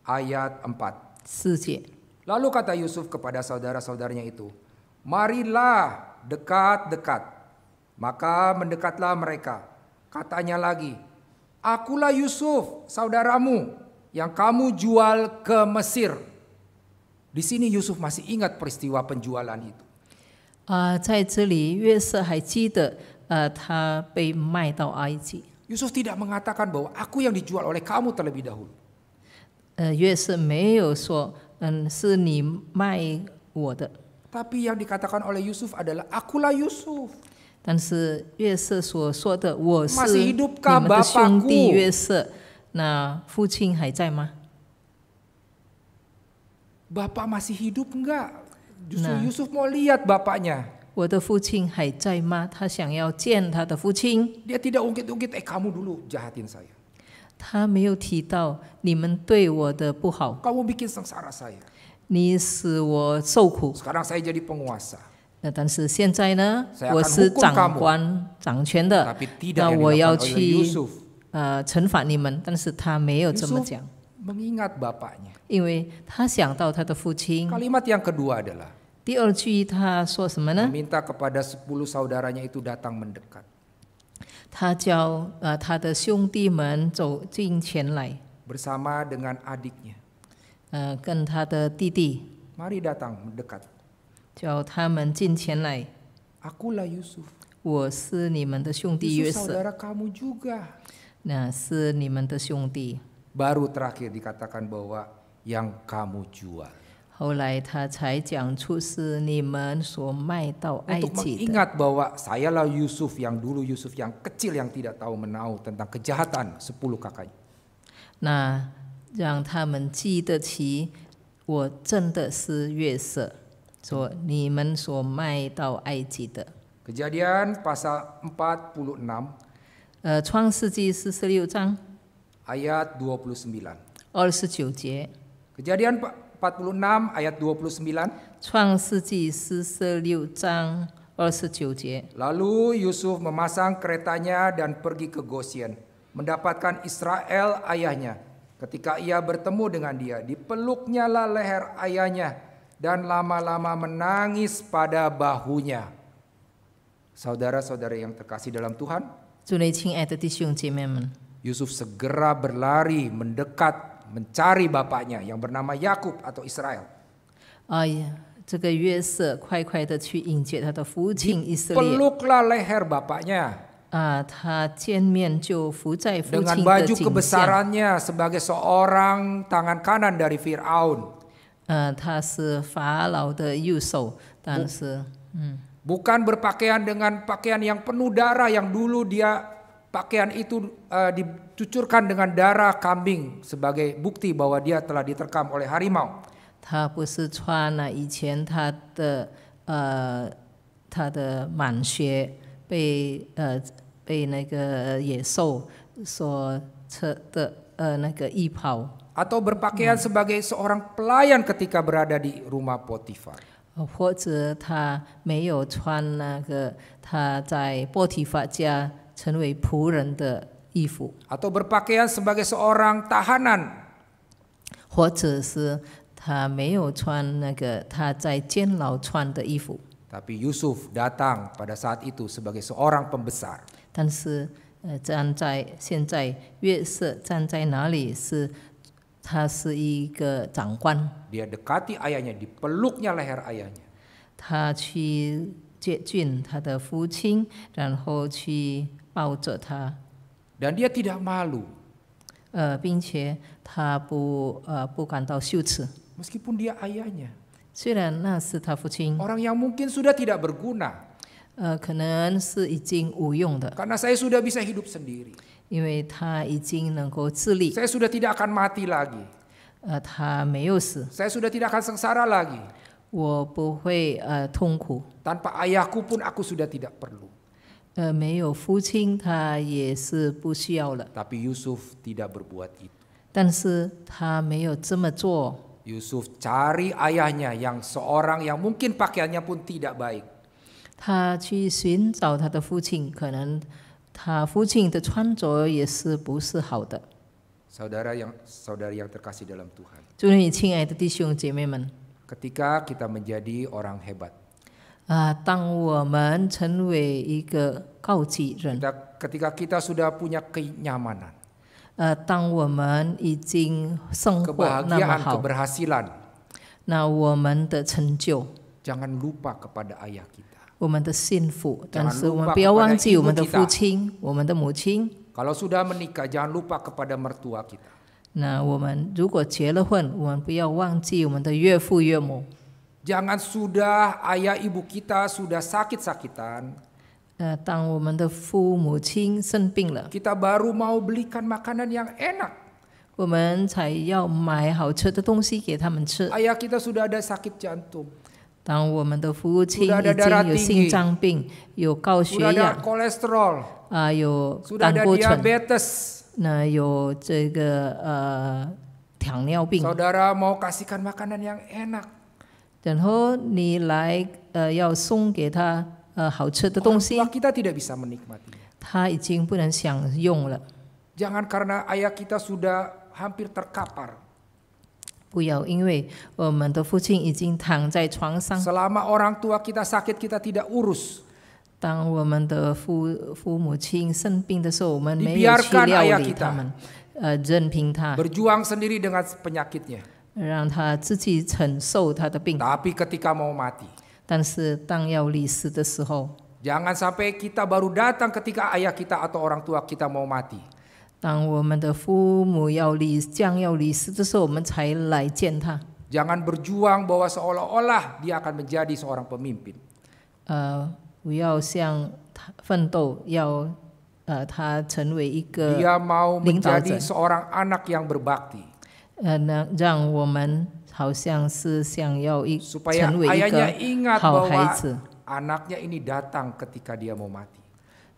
Ayat 4. Sanji. Lalu kata Yusuf kepada saudara-saudaranya itu, Marilah dekat-dekat maka mendekatlah mereka. Katanya lagi, Akulah Yusuf, saudaramu, yang kamu jual ke Mesir. Di sini Yusuf masih ingat peristiwa penjualan itu. Uh, Yusuf tidak mengatakan bahwa aku yang dijual oleh kamu terlebih dahulu. Uh, Tapi yang dikatakan oleh Yusuf adalah akulah Yusuf. 但是约瑟所说的“我是你们的兄弟约瑟”，那父亲还在吗？Bapak masih hidup enggak? Justru Yusuf mau lihat bapaknya. 我的父亲还在吗？他想要见他的父亲。Dia tidak ungkit-ungkit, eh kamu dulu jahatin saya. 他没有提到你们对我的不好。Kamu bikin sengsara saya. 你使我受苦。Sekarang saya jadi penguasa. 但是现在呢，我是长官掌权的，那我要去呃惩罚你们，但是他没有这么讲。mengingat bapaknya. Ini, dia sangkau tata fucing. Kalimat yang kedua adalah. Di orchui ta so semana. Minta kepada sepuluh saudaranya itu datang mendekat. Dia jau, ah, tata siungti men zou jing qian lai. Bersama dengan adiknya. Ah, dengan tata titi. Mari datang mendekat. 叫他们进前来。Akulah Yusuf. 我是你们的兄弟约 kamu juga。那是你们的兄弟。Baru terakhir dikatakan bahwa yang kamu jual。后来他才讲出是你们所卖到埃及的。ingat bahwa saya lah Yusuf yang dulu Yusuf yang kecil yang tidak tahu menau tentang kejahatan sepuluh kakaknya. 说你们所卖到埃及的。Kejadian pasal 46. Eh, Chuang 46 Uh, Ayat 29. Kejadian 46 ayat 29. Chuang 46 Lalu Yusuf memasang keretanya dan pergi ke Goshen, mendapatkan Israel ayahnya. Ketika ia bertemu dengan dia, dipeluknya lah leher ayahnya dan lama-lama menangis pada bahunya. Saudara-saudara yang terkasih dalam Tuhan, Yusuf segera berlari mendekat mencari bapaknya yang bernama Yakub atau Israel. Oh iya, Peluklah leher bapaknya. Ah, Dengan baju kebesarannya sebagai seorang tangan kanan dari Fir'aun. 呃，他是法老的右手，但是，嗯。Bukan berpakaian dengan pakaian yang penuh darah yang dulu dia pakaian itu uh, dicucurkan dengan darah kambing sebagai bukti bahwa dia telah diterkam oleh harimau atau berpakaian sebagai seorang pelayan ketika berada di rumah Potifar. atau berpakaian sebagai seorang tahanan. tapi Yusuf datang pada saat itu sebagai seorang pembesar. 但是，呃，站在现在约瑟站在哪里是？他是一个长官。Dia dekati ayahnya, dipeluknya leher ayahnya. 他去接近他的父亲，然后去抱着他。Dan dia tidak malu. 呃，并且他不呃不感到羞耻。Meskipun dia ayahnya. 虽然那是他父亲。Orang yang mungkin sudah tidak berguna. 呃，可能是已经无用的。Karena saya sudah bisa hidup sendiri. 因为他已经能够自立。Saya sudah tidak akan mati lagi. 呃，他没有死。Saya sudah tidak akan sengsara lagi. ayahku pun aku sudah tidak perlu. Yusuf tidak berbuat itu. Yusuf cari ayahnya yang seorang yang mungkin pakaiannya pun tidak baik. 他父亲的穿着也是不是好的。Saudara yang saudari yang terkasih dalam Tuhan. 祝你亲爱的弟兄姐妹们。Ketika kita menjadi orang hebat. 啊，当我们成为一个高级人。Ketika kita sudah punya kenyamanan. 呃，当我们已经生活那么好，那我们的成就，jangan lupa kepada ayah kita. 我们的幸福，但是我们不要忘记我们的父亲、我们的母亲。Kalau sudah menikah, jangan lupa kepada mertua kita. 那我们如果结了婚，我们不要忘记我们的岳父岳母。Jangan sudah ayah ibu kita sudah sakit-sakitan. 呃，当我们的父母亲生病了，kita baru mau belikan makanan yang enak. 我们才要买好吃的东西给他们吃。Ayah kita sudah ada sakit jantung. 当我们的服务亲已经有心脏病、有高血压、kolesterol mau kasihkan makanan yang enak，然后你来呃要送给他呃好吃的东西。kita tidak bisa menikmati，他已经不能享用了。Jangan karena ayah kita sudah hampir terkapar。不要，因为我们的父亲已经躺在床上。Selama orang tua kita sakit, kita tidak urus. Berjuang sendiri dengan penyakitnya. tapi ketika mau mati. jangan sampai kita baru datang ketika ayah kita atau orang tua kita mau mati. 当我们的父母要离将要离世的时候，我们才来见他。Jangan berjuang bahwa seolah-olah dia akan menjadi seorang pemimpin. 呃，不要向他奋斗，要呃他成为一个 uh, uh, Dia mau menjadi seorang anak yang berbakti uh, supaya ayahnya ingat bahwa anaknya ini datang ketika dia mau mati.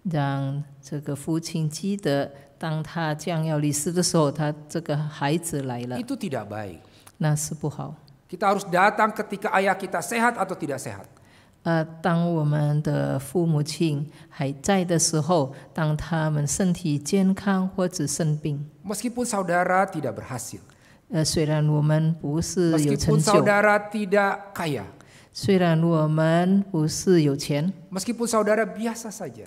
让这个父亲记得当他将要离世的时候，他这个孩子来了，itu tidak baik. harus datang ketika ayah kita sehat atau tidak sehat. saudara tidak berhasil, tidak kaya, saudara biasa saja,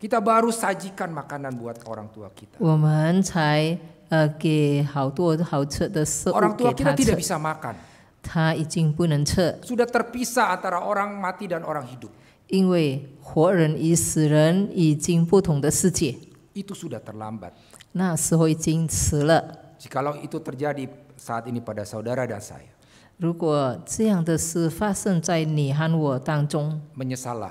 kita baru sajikan makanan buat orang tua kita. Orang tua kita tidak bisa makan. Sudah terpisah antara orang mati dan orang hidup. Itu sudah terlambat. 那时候已经迟了。Jikalau itu terjadi saat ini pada saudara dan saya. 如果这样的事发生在你和我当中，menyesalah.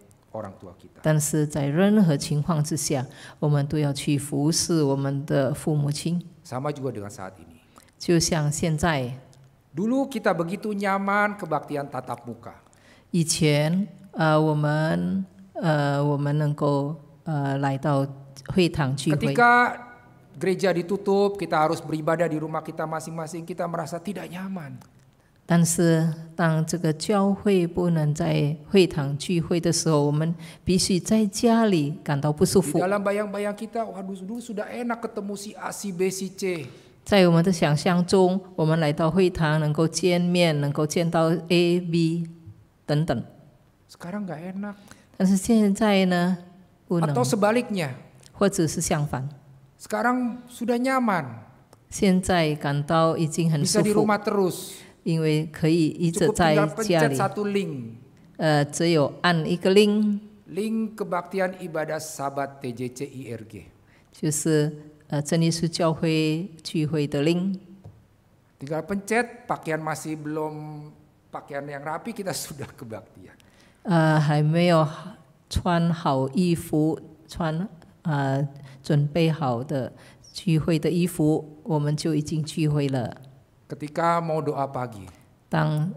orang tua kita. 但是在任何情况之下，我们都要去服侍我们的父母亲。Sama juga dengan saat ini. 就像现在。Dulu kita begitu nyaman kebaktian tatap muka. 以前，呃，我们，呃，我们能够，呃，来到会堂聚会。Ketika gereja ditutup, kita harus beribadah di rumah kita masing-masing, kita merasa tidak nyaman. 但是当这个教会不能在会堂聚会的时候，我们必须在家里感到不舒服。dalam bayang-bayang kita, waduh dulu sudah enak ketemu si A, si B, si C. A、B 等等。Sekarang nggak enak. 但是现在呢，不能。Atau sudah nyaman. di rumah terus. 因为可以依着在家里，呃，只有按一个 link。link kebaktian ibadah sabat TJC IRG，就是呃真耶稣教会聚会的 link。Tinggal pencet, pakaian masih belum pakaian yang rapi, kita [LAUGHS] sudah kebaktian. 准备好的聚会的衣服，我们就已经聚会了。ketika mau doa pagi. bangun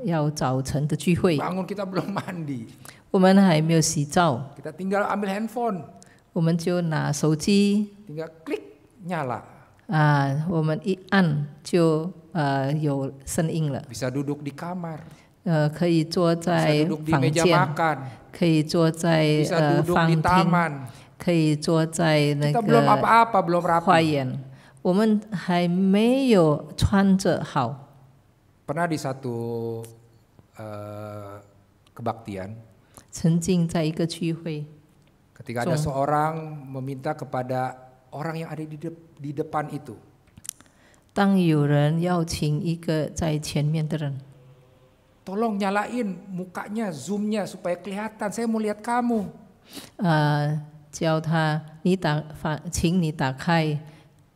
kita belum mandi. kita tinggal ambil handphone, kita tinggal klik nyala. ah, 啊，我们一按就呃有声音了，Bisa duduk di kamar, 呃，可以坐 bisa 在 duduk di 房 meja 间，makan, 可以坐在 bisa 呃 duduk 房 di nyala, ah, Kita belum 个 apa-apa, belum 花 rapi. 园，我们还没有穿着好。Pernah di satu kebaktian，曾经在一个聚会，ketika eh, kebaktian. ketika ada seorang meminta kepada orang yang ada di, de di depan itu. 当有人要请一个在前面的人。Tolong nyalain mukanya, zoomnya supaya kelihatan. Saya mau lihat kamu. Uh, eh, 叫他你打，请你打开。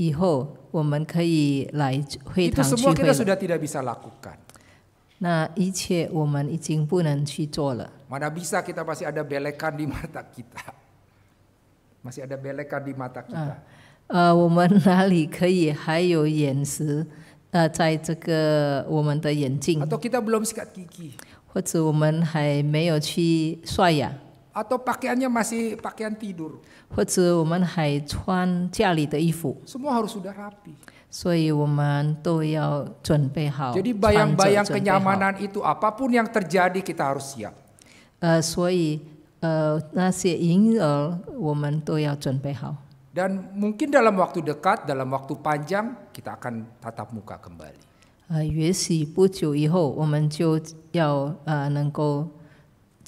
tidak bisa kita masih ada belekan di mata kita, [LAUGHS] masih ada belekan di mata kita. 呃，我们哪里可以还有眼识？呃，在这个我们的眼睛，atau kita belum sikat gigi，或者我们还没有去刷牙。atau pakaiannya masih pakaian tidur. Semua harus sudah rapi. Jadi bayang-bayang kenyamanan itu apapun yang terjadi kita harus siap. Uh, eh, eh, eh, Dan mungkin dalam waktu dekat, dalam waktu panjang kita akan tatap muka kembali. Uh,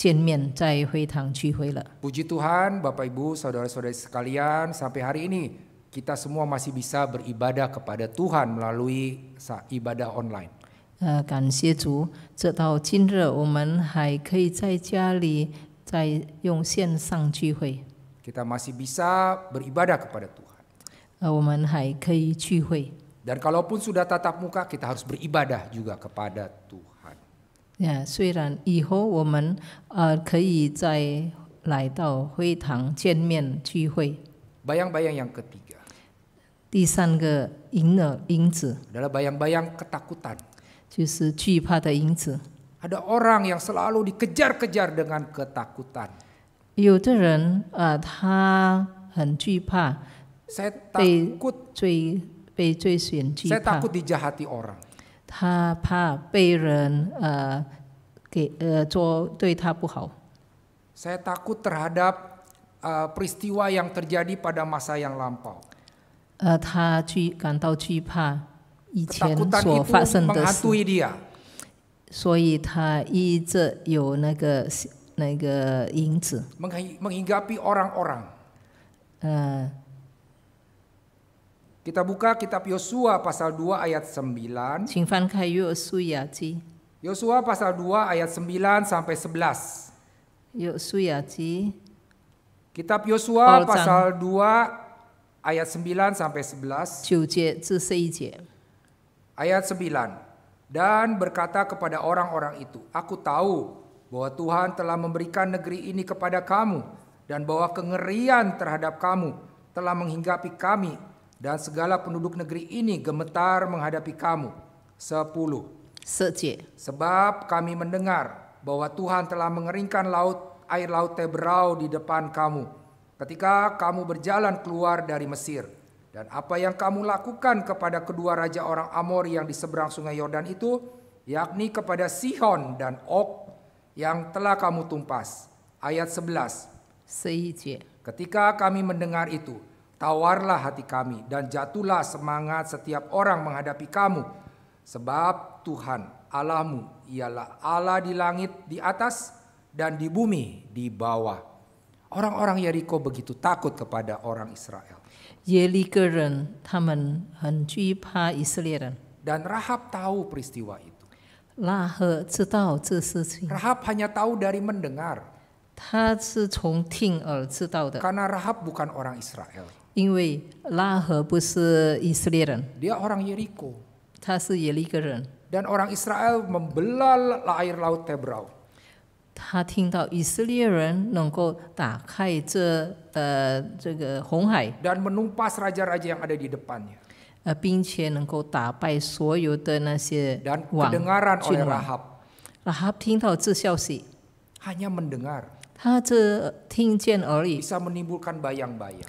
见面，在会堂聚会了。Puji Tuhan, Bapak Ibu, saudara-saudari sekalian, sampai hari ini kita semua masih bisa beribadah kepada Tuhan melalui ibadah online. kita masih bisa beribadah kepada Tuhan. 呃，我们还可以聚会。Dan kalaupun sudah tatap muka, kita harus beribadah juga kepada Tuhan. 呀，虽然以后我们呃可以再来到会堂见面聚会。Bayang-bayang yang ketiga。第三个影儿影子。Dalam bayang-bayang ketakutan。就是惧怕的影子。Ada orang yang selalu dikejar-kejar dengan ketakutan。有的人呃他很惧怕。Saya takut 被追被追寻惧怕。Saya takut dijahati orang。他怕被人呃给呃做对他不好。Saya takut terhadap uh, peristiwa yang terjadi pada masa yang lampau. 呃，他惧感到惧怕以前 Ketakutan 所 itu 发生的事，menghantui dia. 所以他一直有那个那个影子，Menghi- menghinggapi orang-orang. 嗯、呃，kita buka kitab Yosua pasal 2 ayat 9. Yosua Yosua pasal 2 ayat 9 sampai 11. Yosua ji. Kitab Yosua pasal 2 ayat 9 sampai 11. 九节至十一节. Ayat 9. Dan berkata kepada orang-orang itu, Aku tahu bahwa Tuhan telah memberikan negeri ini kepada kamu dan bahwa kengerian terhadap kamu telah menghinggapi kami dan segala penduduk negeri ini gemetar menghadapi kamu. Sepuluh. Sejie. Sebab kami mendengar bahwa Tuhan telah mengeringkan laut air laut Teberau di depan kamu ketika kamu berjalan keluar dari Mesir. Dan apa yang kamu lakukan kepada kedua raja orang Amor yang di seberang sungai Yordan itu, yakni kepada Sihon dan Ok yang telah kamu tumpas. Ayat 11. Sejie. Ketika kami mendengar itu, Tawarlah hati kami dan jatuhlah semangat setiap orang menghadapi kamu. Sebab Tuhan Allahmu ialah Allah di langit di atas dan di bumi di bawah. Orang-orang Yeriko begitu takut kepada orang Israel. Dan Rahab tahu peristiwa itu. Rahab hanya tahu dari mendengar. Karena Rahab bukan orang Israel. bukan orang Yeriko. bukan orang Israel membelal air laut Tebrau. Rahab menumpas raja-raja yang ada di depannya. Israel. Dan Rahab kedengaran orang oleh Karena Rahab 听到这消息，hanya mendengar. 他只听见而已。bisa menimbulkan bayang-bayang.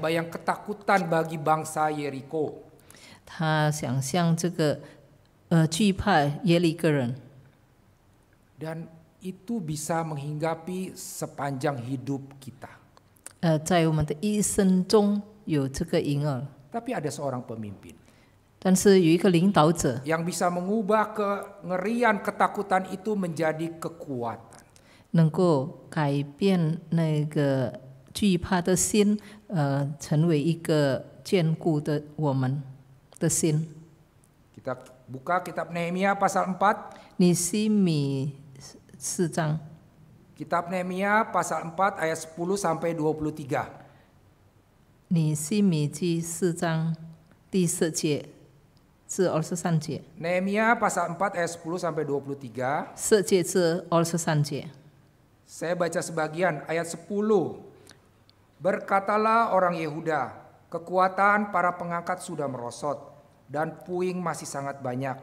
bayang ketakutan bagi bangsa Yeriko。他想象这个，呃，惧怕耶利哥人。dan itu bisa menghinggapi sepanjang hidup kita. ada seorang pemimpin. 但是有一个领导者，yang bisa mengubah kengerian ketakutan itu menjadi kekuatan，能够改变那个惧怕的心，呃，成为一个坚固的我们的心。Kita buka kitab Nehemia pasal 4. Nisimi Kitab Nehemia pasal 4 ayat 10 sampai 23. Nisimi 记四章第四节。Nehemia pasal 4 ayat 10 sampai 23. Saya baca sebagian ayat 10. Berkatalah orang Yehuda, kekuatan para pengangkat sudah merosot dan puing masih sangat banyak.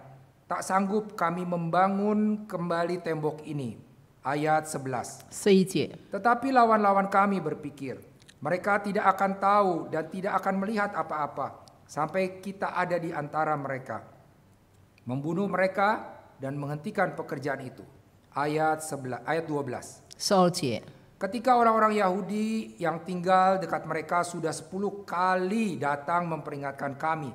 Tak sanggup kami membangun kembali tembok ini. Ayat 11. Tetapi lawan lawan-lawan kami berpikir, mereka tidak akan tahu dan tidak akan melihat apa-apa sampai kita ada di antara mereka. Membunuh mereka dan menghentikan pekerjaan itu. Ayat 11 ayat 12. Solcie. Ketika orang-orang Yahudi yang tinggal dekat mereka sudah 10 kali datang memperingatkan kami.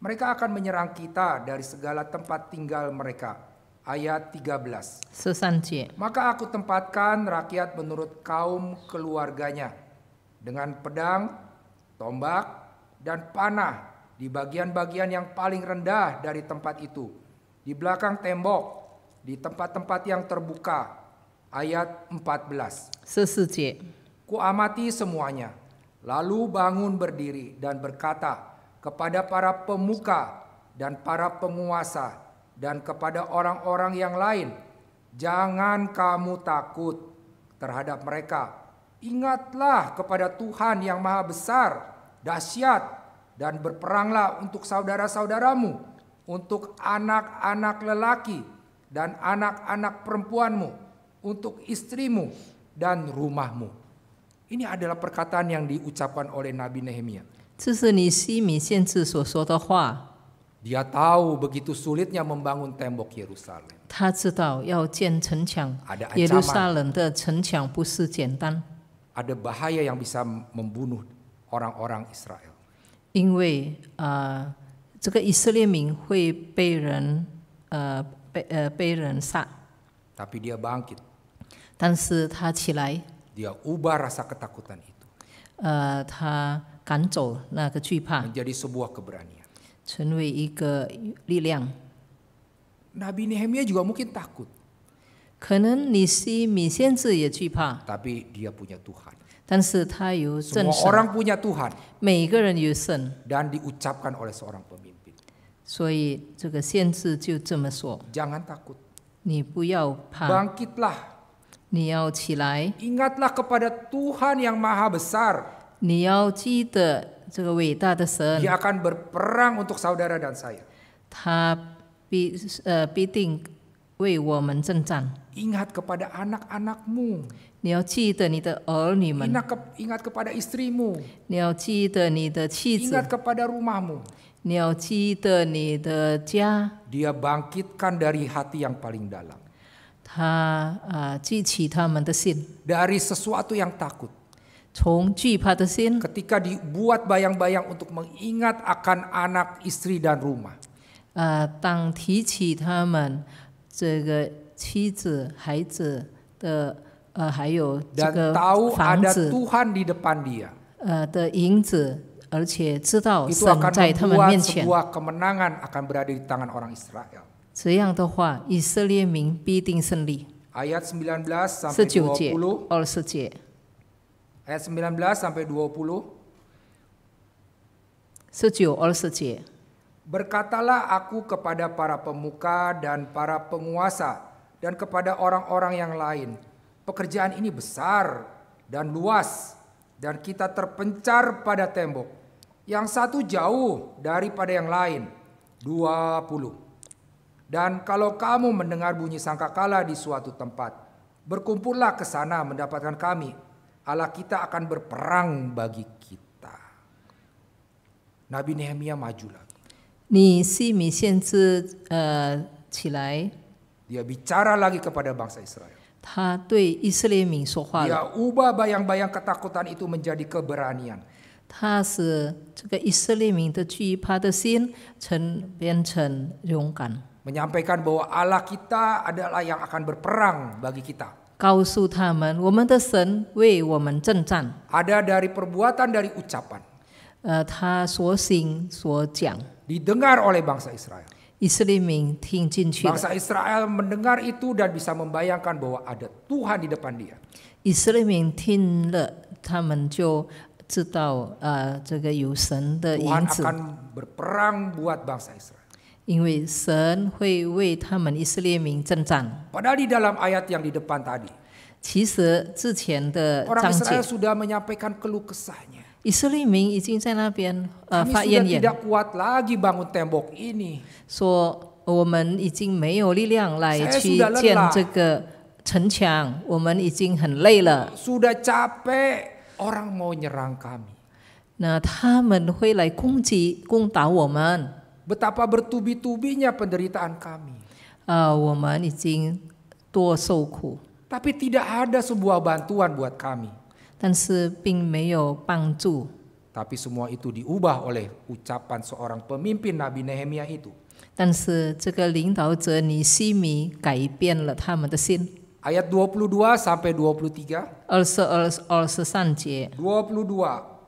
Mereka akan menyerang kita dari segala tempat tinggal mereka. Ayat 13. Susancie. Maka aku tempatkan rakyat menurut kaum keluarganya. Dengan pedang, tombak, dan panah di bagian-bagian yang paling rendah dari tempat itu, di belakang tembok, di tempat-tempat yang terbuka. Ayat 14. Ku amati semuanya, lalu bangun berdiri dan berkata kepada para pemuka dan para penguasa dan kepada orang-orang yang lain, jangan kamu takut terhadap mereka. Ingatlah kepada Tuhan yang maha besar dahsyat dan berperanglah untuk saudara-saudaramu, untuk anak-anak lelaki dan anak-anak perempuanmu, untuk istrimu dan rumahmu. Ini adalah perkataan yang diucapkan oleh Nabi Nehemia. Dia tahu begitu sulitnya membangun tembok Yerusalem. Ada ancaman. Ada bahaya yang bisa membunuh orang-orang Israel. 因为呃，这个以色列民会被人呃被呃被人杀。Tapi uh, uh, uh, dia bangkit. 但是他起来。Dia ubah rasa ketakutan itu. 呃，他赶走那个惧怕。Menjadi nah, sebuah keberanian. 成为一个力量。Nabi Nehemia juga mungkin takut. 可能你西米先知也惧怕。Tapi dia punya Tuhan. Semua orang punya Tuhan Dan diucapkan oleh seorang pemimpin. Jangan takut, Bangkitlah. Ingatlah kepada Tuhan yang maha besar. Dia akan berperang untuk saudara dan saya. 为我们征战。Ingat kepada anak-anakmu. 你要记得你的儿女们。Ingat, ke, ingat kepada istrimu. ingat kepada rumahmu. Dia bangkitkan dari hati yang paling dalam. Dari sesuatu yang takut. Ketika dibuat bayang-bayang untuk mengingat akan anak, istri dan rumah. 呃，当提起他们这个妻子、孩子的，呃，还有这个房子，呃的银子，而且知道死在他们面前。这样的话，以色列民必定胜利。十九节，十九，十九，十九。Berkatalah aku kepada para pemuka dan para penguasa dan kepada orang-orang yang lain. Pekerjaan ini besar dan luas dan kita terpencar pada tembok. Yang satu jauh daripada yang lain. 20. Dan kalau kamu mendengar bunyi sangkakala di suatu tempat, berkumpullah ke sana mendapatkan kami. Allah kita akan berperang bagi kita. Nabi Nehemia maju lagi. 你西米先知呃起来。Dia bicara lagi kepada bangsa Israel. Dia bayang bayang-bayang ketakutan itu menjadi keberanian. 他使这个以色列民的惧怕的心成变成勇敢，Menyampaikan bahwa Allah kita adalah yang akan berperang bagi kita. 告诉他们我们的神为我们征战。Ada dari perbuatan, dari ucapan. 呃，他所行所讲，didengar oleh bangsa Israel. Bangsa Israel mendengar itu dan bisa membayangkan bahwa ada Tuhan di depan dia. Ah, Tuhan akan berperang buat bangsa Israel. Padahal di dalam ayat yang di depan tadi, orang Israel sudah menyampaikan keluh kesahnya. Isu Liming 已经在那边呃发言演。tidak uh, kuat lagi bangun tembok ini. 说我们已经没有力量来去建这个城墙，我们已经很累了。sudah capek orang mau nyerang kami. 那他们会来攻击、攻打我们。betapa nah, bertubi-tubinya penderitaan kami. Uh, ah, 我们已经多受苦。Tapi tidak ada sebuah bantuan buat kami. 但是并没有帮助。Tapi semua itu diubah oleh ucapan seorang pemimpin Nabi Nehemia itu. 但是这个领导者尼西米改变了他们的心。Ayat 22 sampai 23. Also, also, also 22.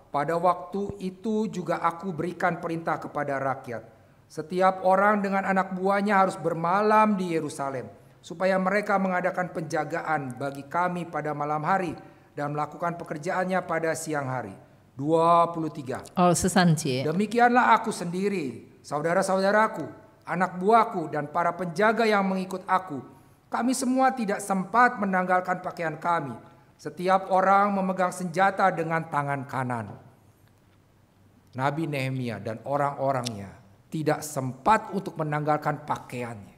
Pada waktu itu juga aku berikan perintah kepada rakyat. Setiap orang dengan anak buahnya harus bermalam di Yerusalem. Supaya mereka mengadakan penjagaan bagi kami pada malam hari dan melakukan pekerjaannya pada siang hari. 23. Oh, Demikianlah aku sendiri, saudara-saudaraku, anak buahku dan para penjaga yang mengikut aku. Kami semua tidak sempat menanggalkan pakaian kami. Setiap orang memegang senjata dengan tangan kanan. Nabi Nehemia dan orang-orangnya tidak sempat untuk menanggalkan pakaiannya.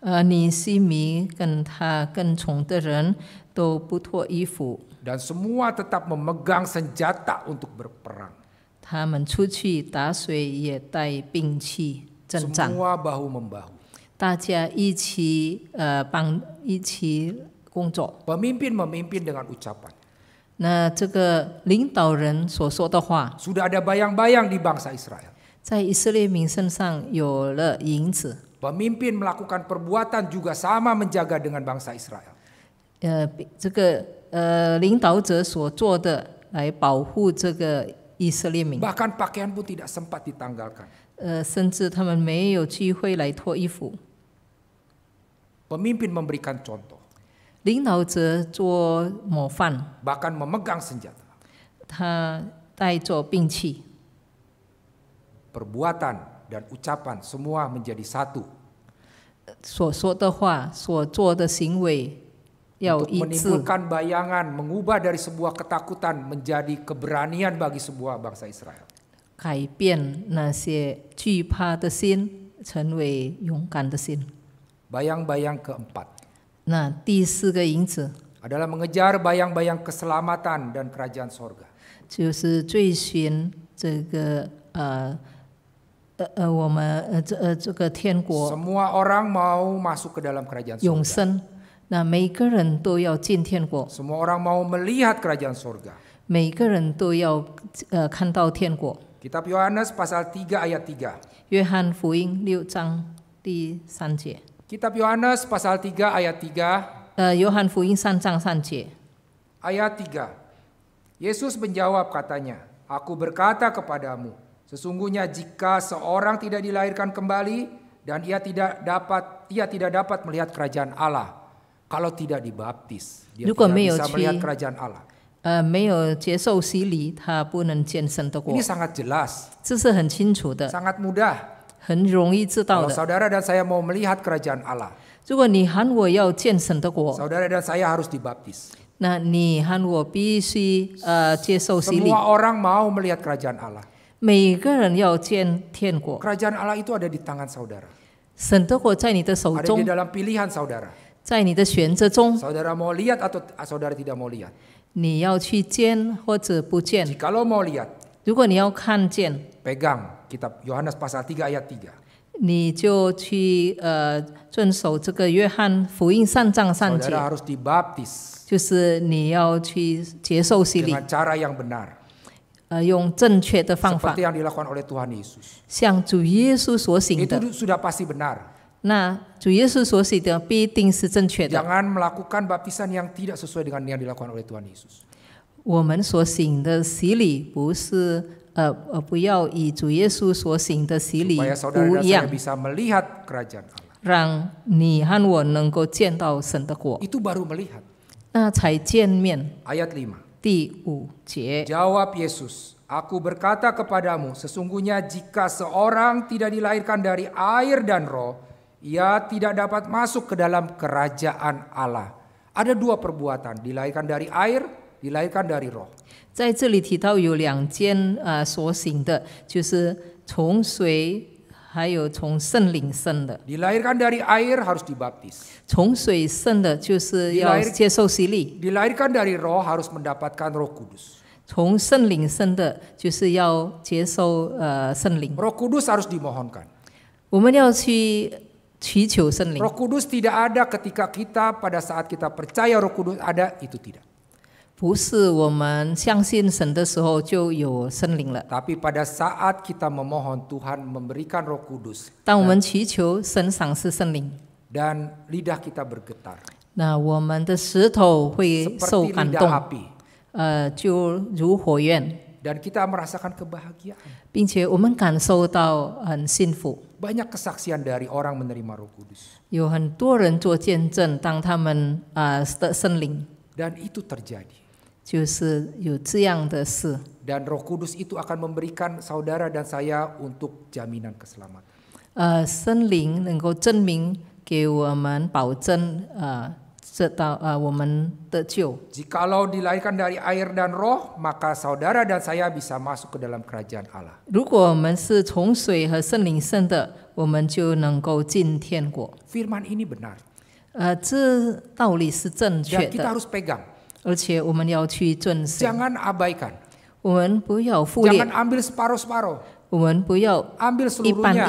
呃，尼西米跟他跟从的人都不脱衣服。dan semua tetap memegang senjata untuk berperang. semua bahu membahu. Pemimpin memimpin dengan ucapan. Sudah ada bayang-bayang di bangsa Israel. Pemimpin melakukan perbuatan juga sama menjaga dengan bangsa Israel. 呃，这个呃领导者所做的来保护这个以色列民。Bahkan pakaian pun tidak sempat ditanggalkan. 呃，甚至他们没有机会来脱衣服。Pemimpin memberikan contoh. Bahkan memegang senjata. Perbuatan dan ucapan semua menjadi satu untuk menimbulkan bayangan, mengubah dari sebuah ketakutan menjadi keberanian bagi sebuah bangsa Israel. bayang bayang keempat. Nah, adalah mengejar bayang-bayang keselamatan dan kerajaan sorga. Semua orang mau masuk ke dalam kerajaan sorga. Semua orang mau melihat kerajaan surga. 每个人都要呃看到天国。Kitab Yohanes pasal 3 ayat 3. Yohanes pasal 3 ayat 3. 呃，约翰福音三章三节。Ayat 3. Yesus menjawab katanya, Aku berkata kepadamu, sesungguhnya jika seorang tidak dilahirkan kembali dan ia tidak dapat ia tidak dapat melihat kerajaan Allah kalau tidak dibaptis, dia tidak bisa melihat kerajaan Allah. Uh, Ini sangat jelas. Sangat mudah. Kalau saudara dan saya mau melihat kerajaan Allah. Saudara dan saya harus dibaptis. Nah, Semua orang mau melihat kerajaan Allah. Kerajaan Allah itu ada di tangan saudara. Ada di dalam pilihan saudara. 在你的选择中，saudara mau lihat atau saudara tidak mau lihat，你要去见或者不见。Kalau mau lihat，如果你要看见，pegang kitab Yohanes pasal tiga ayat 3。你就去呃遵守这个约翰福音三章三节，就是你要去接受洗礼，呃，用正确的方法，像主耶稣所行的，Nah, Jangan melakukan baptisan yang tidak sesuai dengan yang dilakukan oleh Tuhan Yesus. bisa melihat kerajaan Allah. Itu baru melihat. Ayat 5. Jawab Yesus, Aku berkata kepadamu, sesungguhnya jika seorang tidak dilahirkan dari air dan roh, ia tidak dapat masuk ke dalam kerajaan Allah. Ada dua perbuatan, dilahirkan dari air, dilahirkan dari roh. 在这里提到有两件啊所行的，就是从水还有从圣灵生的。dilahirkan dari air harus dibaptis. 从水生的就是要接受洗礼。dilahirkan dari roh harus mendapatkan roh kudus. 从圣灵生的就是要接受呃圣灵。roh kudus harus dimohonkan. Roh Kudus tidak ada ketika kita pada saat kita percaya Roh Kudus ada itu tidak. Tapi pada saat kita memohon Tuhan memberikan Roh Kudus. Dan lidah kita bergetar. Dan kita merasakan kebahagiaan banyak kesaksian dari orang menerima Roh Kudus. Dan itu terjadi. Dan Roh Kudus itu akan memberikan saudara dan saya untuk jaminan keselamatan serta Jikalau dilahirkan dari air dan roh, maka saudara dan saya bisa masuk ke dalam kerajaan Allah. Firman ini benar. Uh, Dan kita harus pegang. Jangan abaikan. Jangan ambil separuh separuh-separuh. ambil seluruhnya.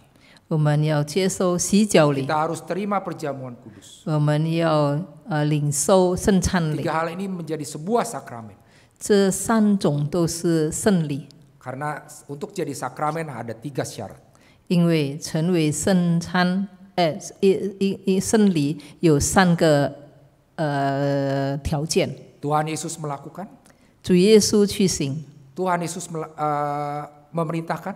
Kita harus terima perjamuan kudus. 我们要呃领受圣餐礼，Tiga hal ini menjadi sebuah sakramen. Karena untuk jadi sakramen ada tiga syarat. Eh，Tuhan Yesus melakukan, Tuhan Yesus memerintahkan,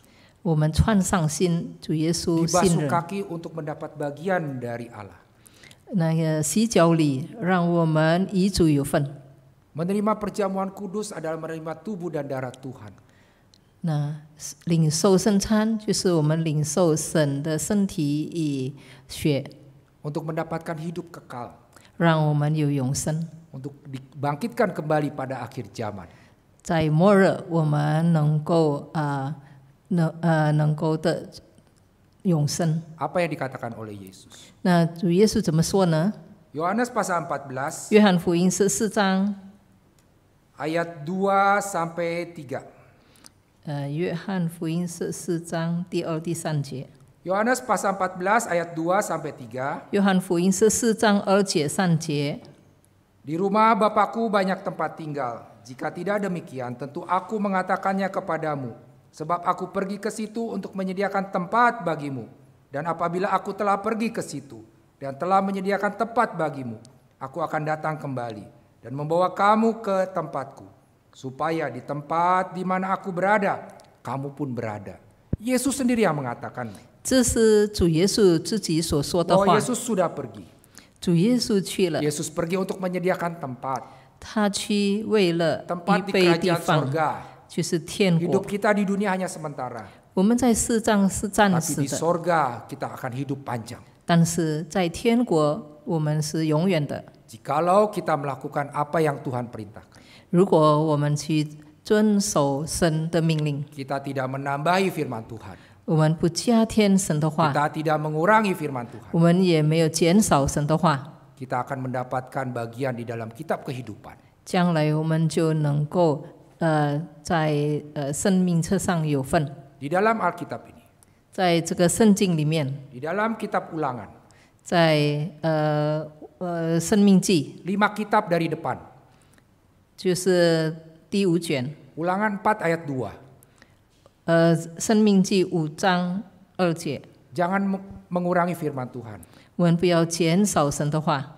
我们穿上新主耶稣新人。kaki untuk mendapat bagian dari Allah. perjamuan kudus adalah menerima tubuh dan darah Tuhan. Nah, Untuk mendapatkan hidup kekal. Untuk dibangkitkan kembali pada akhir zaman. uh, 能呃能够的永生。Apa eh, yang dikatakan oleh Yesus? Nah, pasal 14约翰福音十四章 eh, ayat 2 sampai 3. 呃，约翰福音十四章第二、第三节。Yohanes pasal 14 ayat 2 sampai 3. Di rumah Bapakku banyak tempat tinggal. Jika tidak demikian, tentu aku mengatakannya kepadamu. Sebab aku pergi ke situ untuk menyediakan tempat bagimu. Dan apabila aku telah pergi ke situ dan telah menyediakan tempat bagimu, aku akan datang kembali dan membawa kamu ke tempatku. Supaya di tempat di mana aku berada, kamu pun berada. Yesus sendiri yang mengatakan. Oh Yesus sudah pergi. Yesus pergi untuk menyediakan tempat. Tempat di kerajaan surga. Hidup kita di dunia hanya sementara. 我们在世上是暂时的。Tapi di sorga kita akan hidup panjang. 但是在天国，我们是永远的。Jikalau kita melakukan apa yang Tuhan perintahkan. Kita tidak menambahi firman Tuhan. Kita tidak mengurangi firman Tuhan. kita akan mendapatkan bagian di dalam kitab kehidupan. Di dalam Alkitab ini. Di dalam kitab Ulangan. kitab dari depan. Ulangan. 4 ayat 2. Jangan mengurangi firman Tuhan.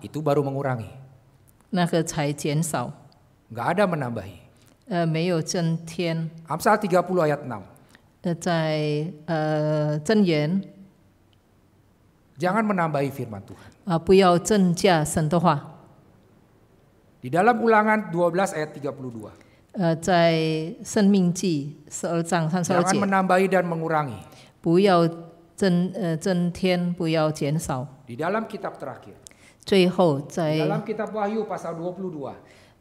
Itu baru mengurangi. Tidak ada menambahi. 呃，没有增添。Amsal 30 ayat 6. menambahi firman Tuhan. 啊，不要增加神的话。Di dalam Ulangan 12 ayat 32. Jangan menambahi dan mengurangi. dalam kitab terakhir. 最后在。Dalam kitab Wahyu pasal 22.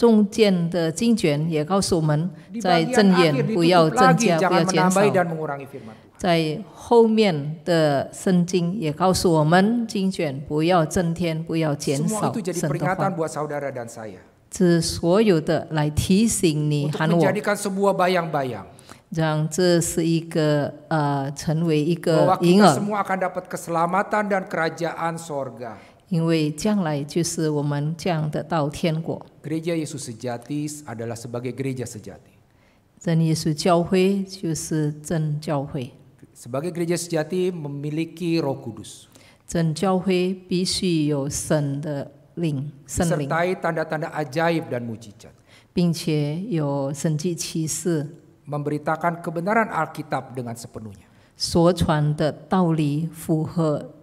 中间的经卷也告诉我们，在正言不要增加，不要减少。在后面的圣经也告诉我们，经卷不要增添，不要减少神的话。这所有的来提醒你和我。让这是一个呃，成为一个婴儿。Bahwa semua akan dapat keselamatan dan kerajaan sorga. Gereja Yesus sejati adalah sebagai gereja sejati. Dan Yesus gereja sejati memiliki Roh Kudus. 真教会必须有神的灵，圣灵。Sertai tanda-tanda ajaib dan mujizat. kebenaran Alkitab dengan sepenuhnya.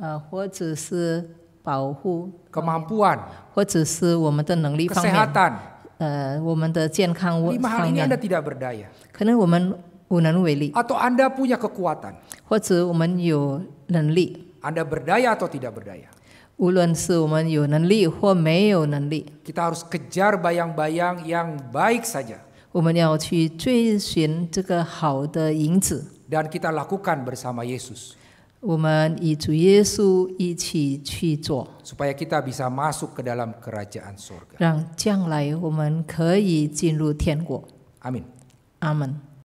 呃，或者是保护，kemampuan，或者是我们的能力方面，kesehatan，呃，我们的健康，lima hal ini anda tidak berdaya，可能我们无能为力，atau anda punya kekuatan，或者我们有能力，anda berdaya atau tidak berdaya，无论是我们有能力或没有能力，kita harus kejar bayang-bayang yang baik saja，我们要去追寻这个好的影子，dan kita lakukan bersama Yesus。supaya kita bisa masuk ke dalam kerajaan surga. Amin. Amin.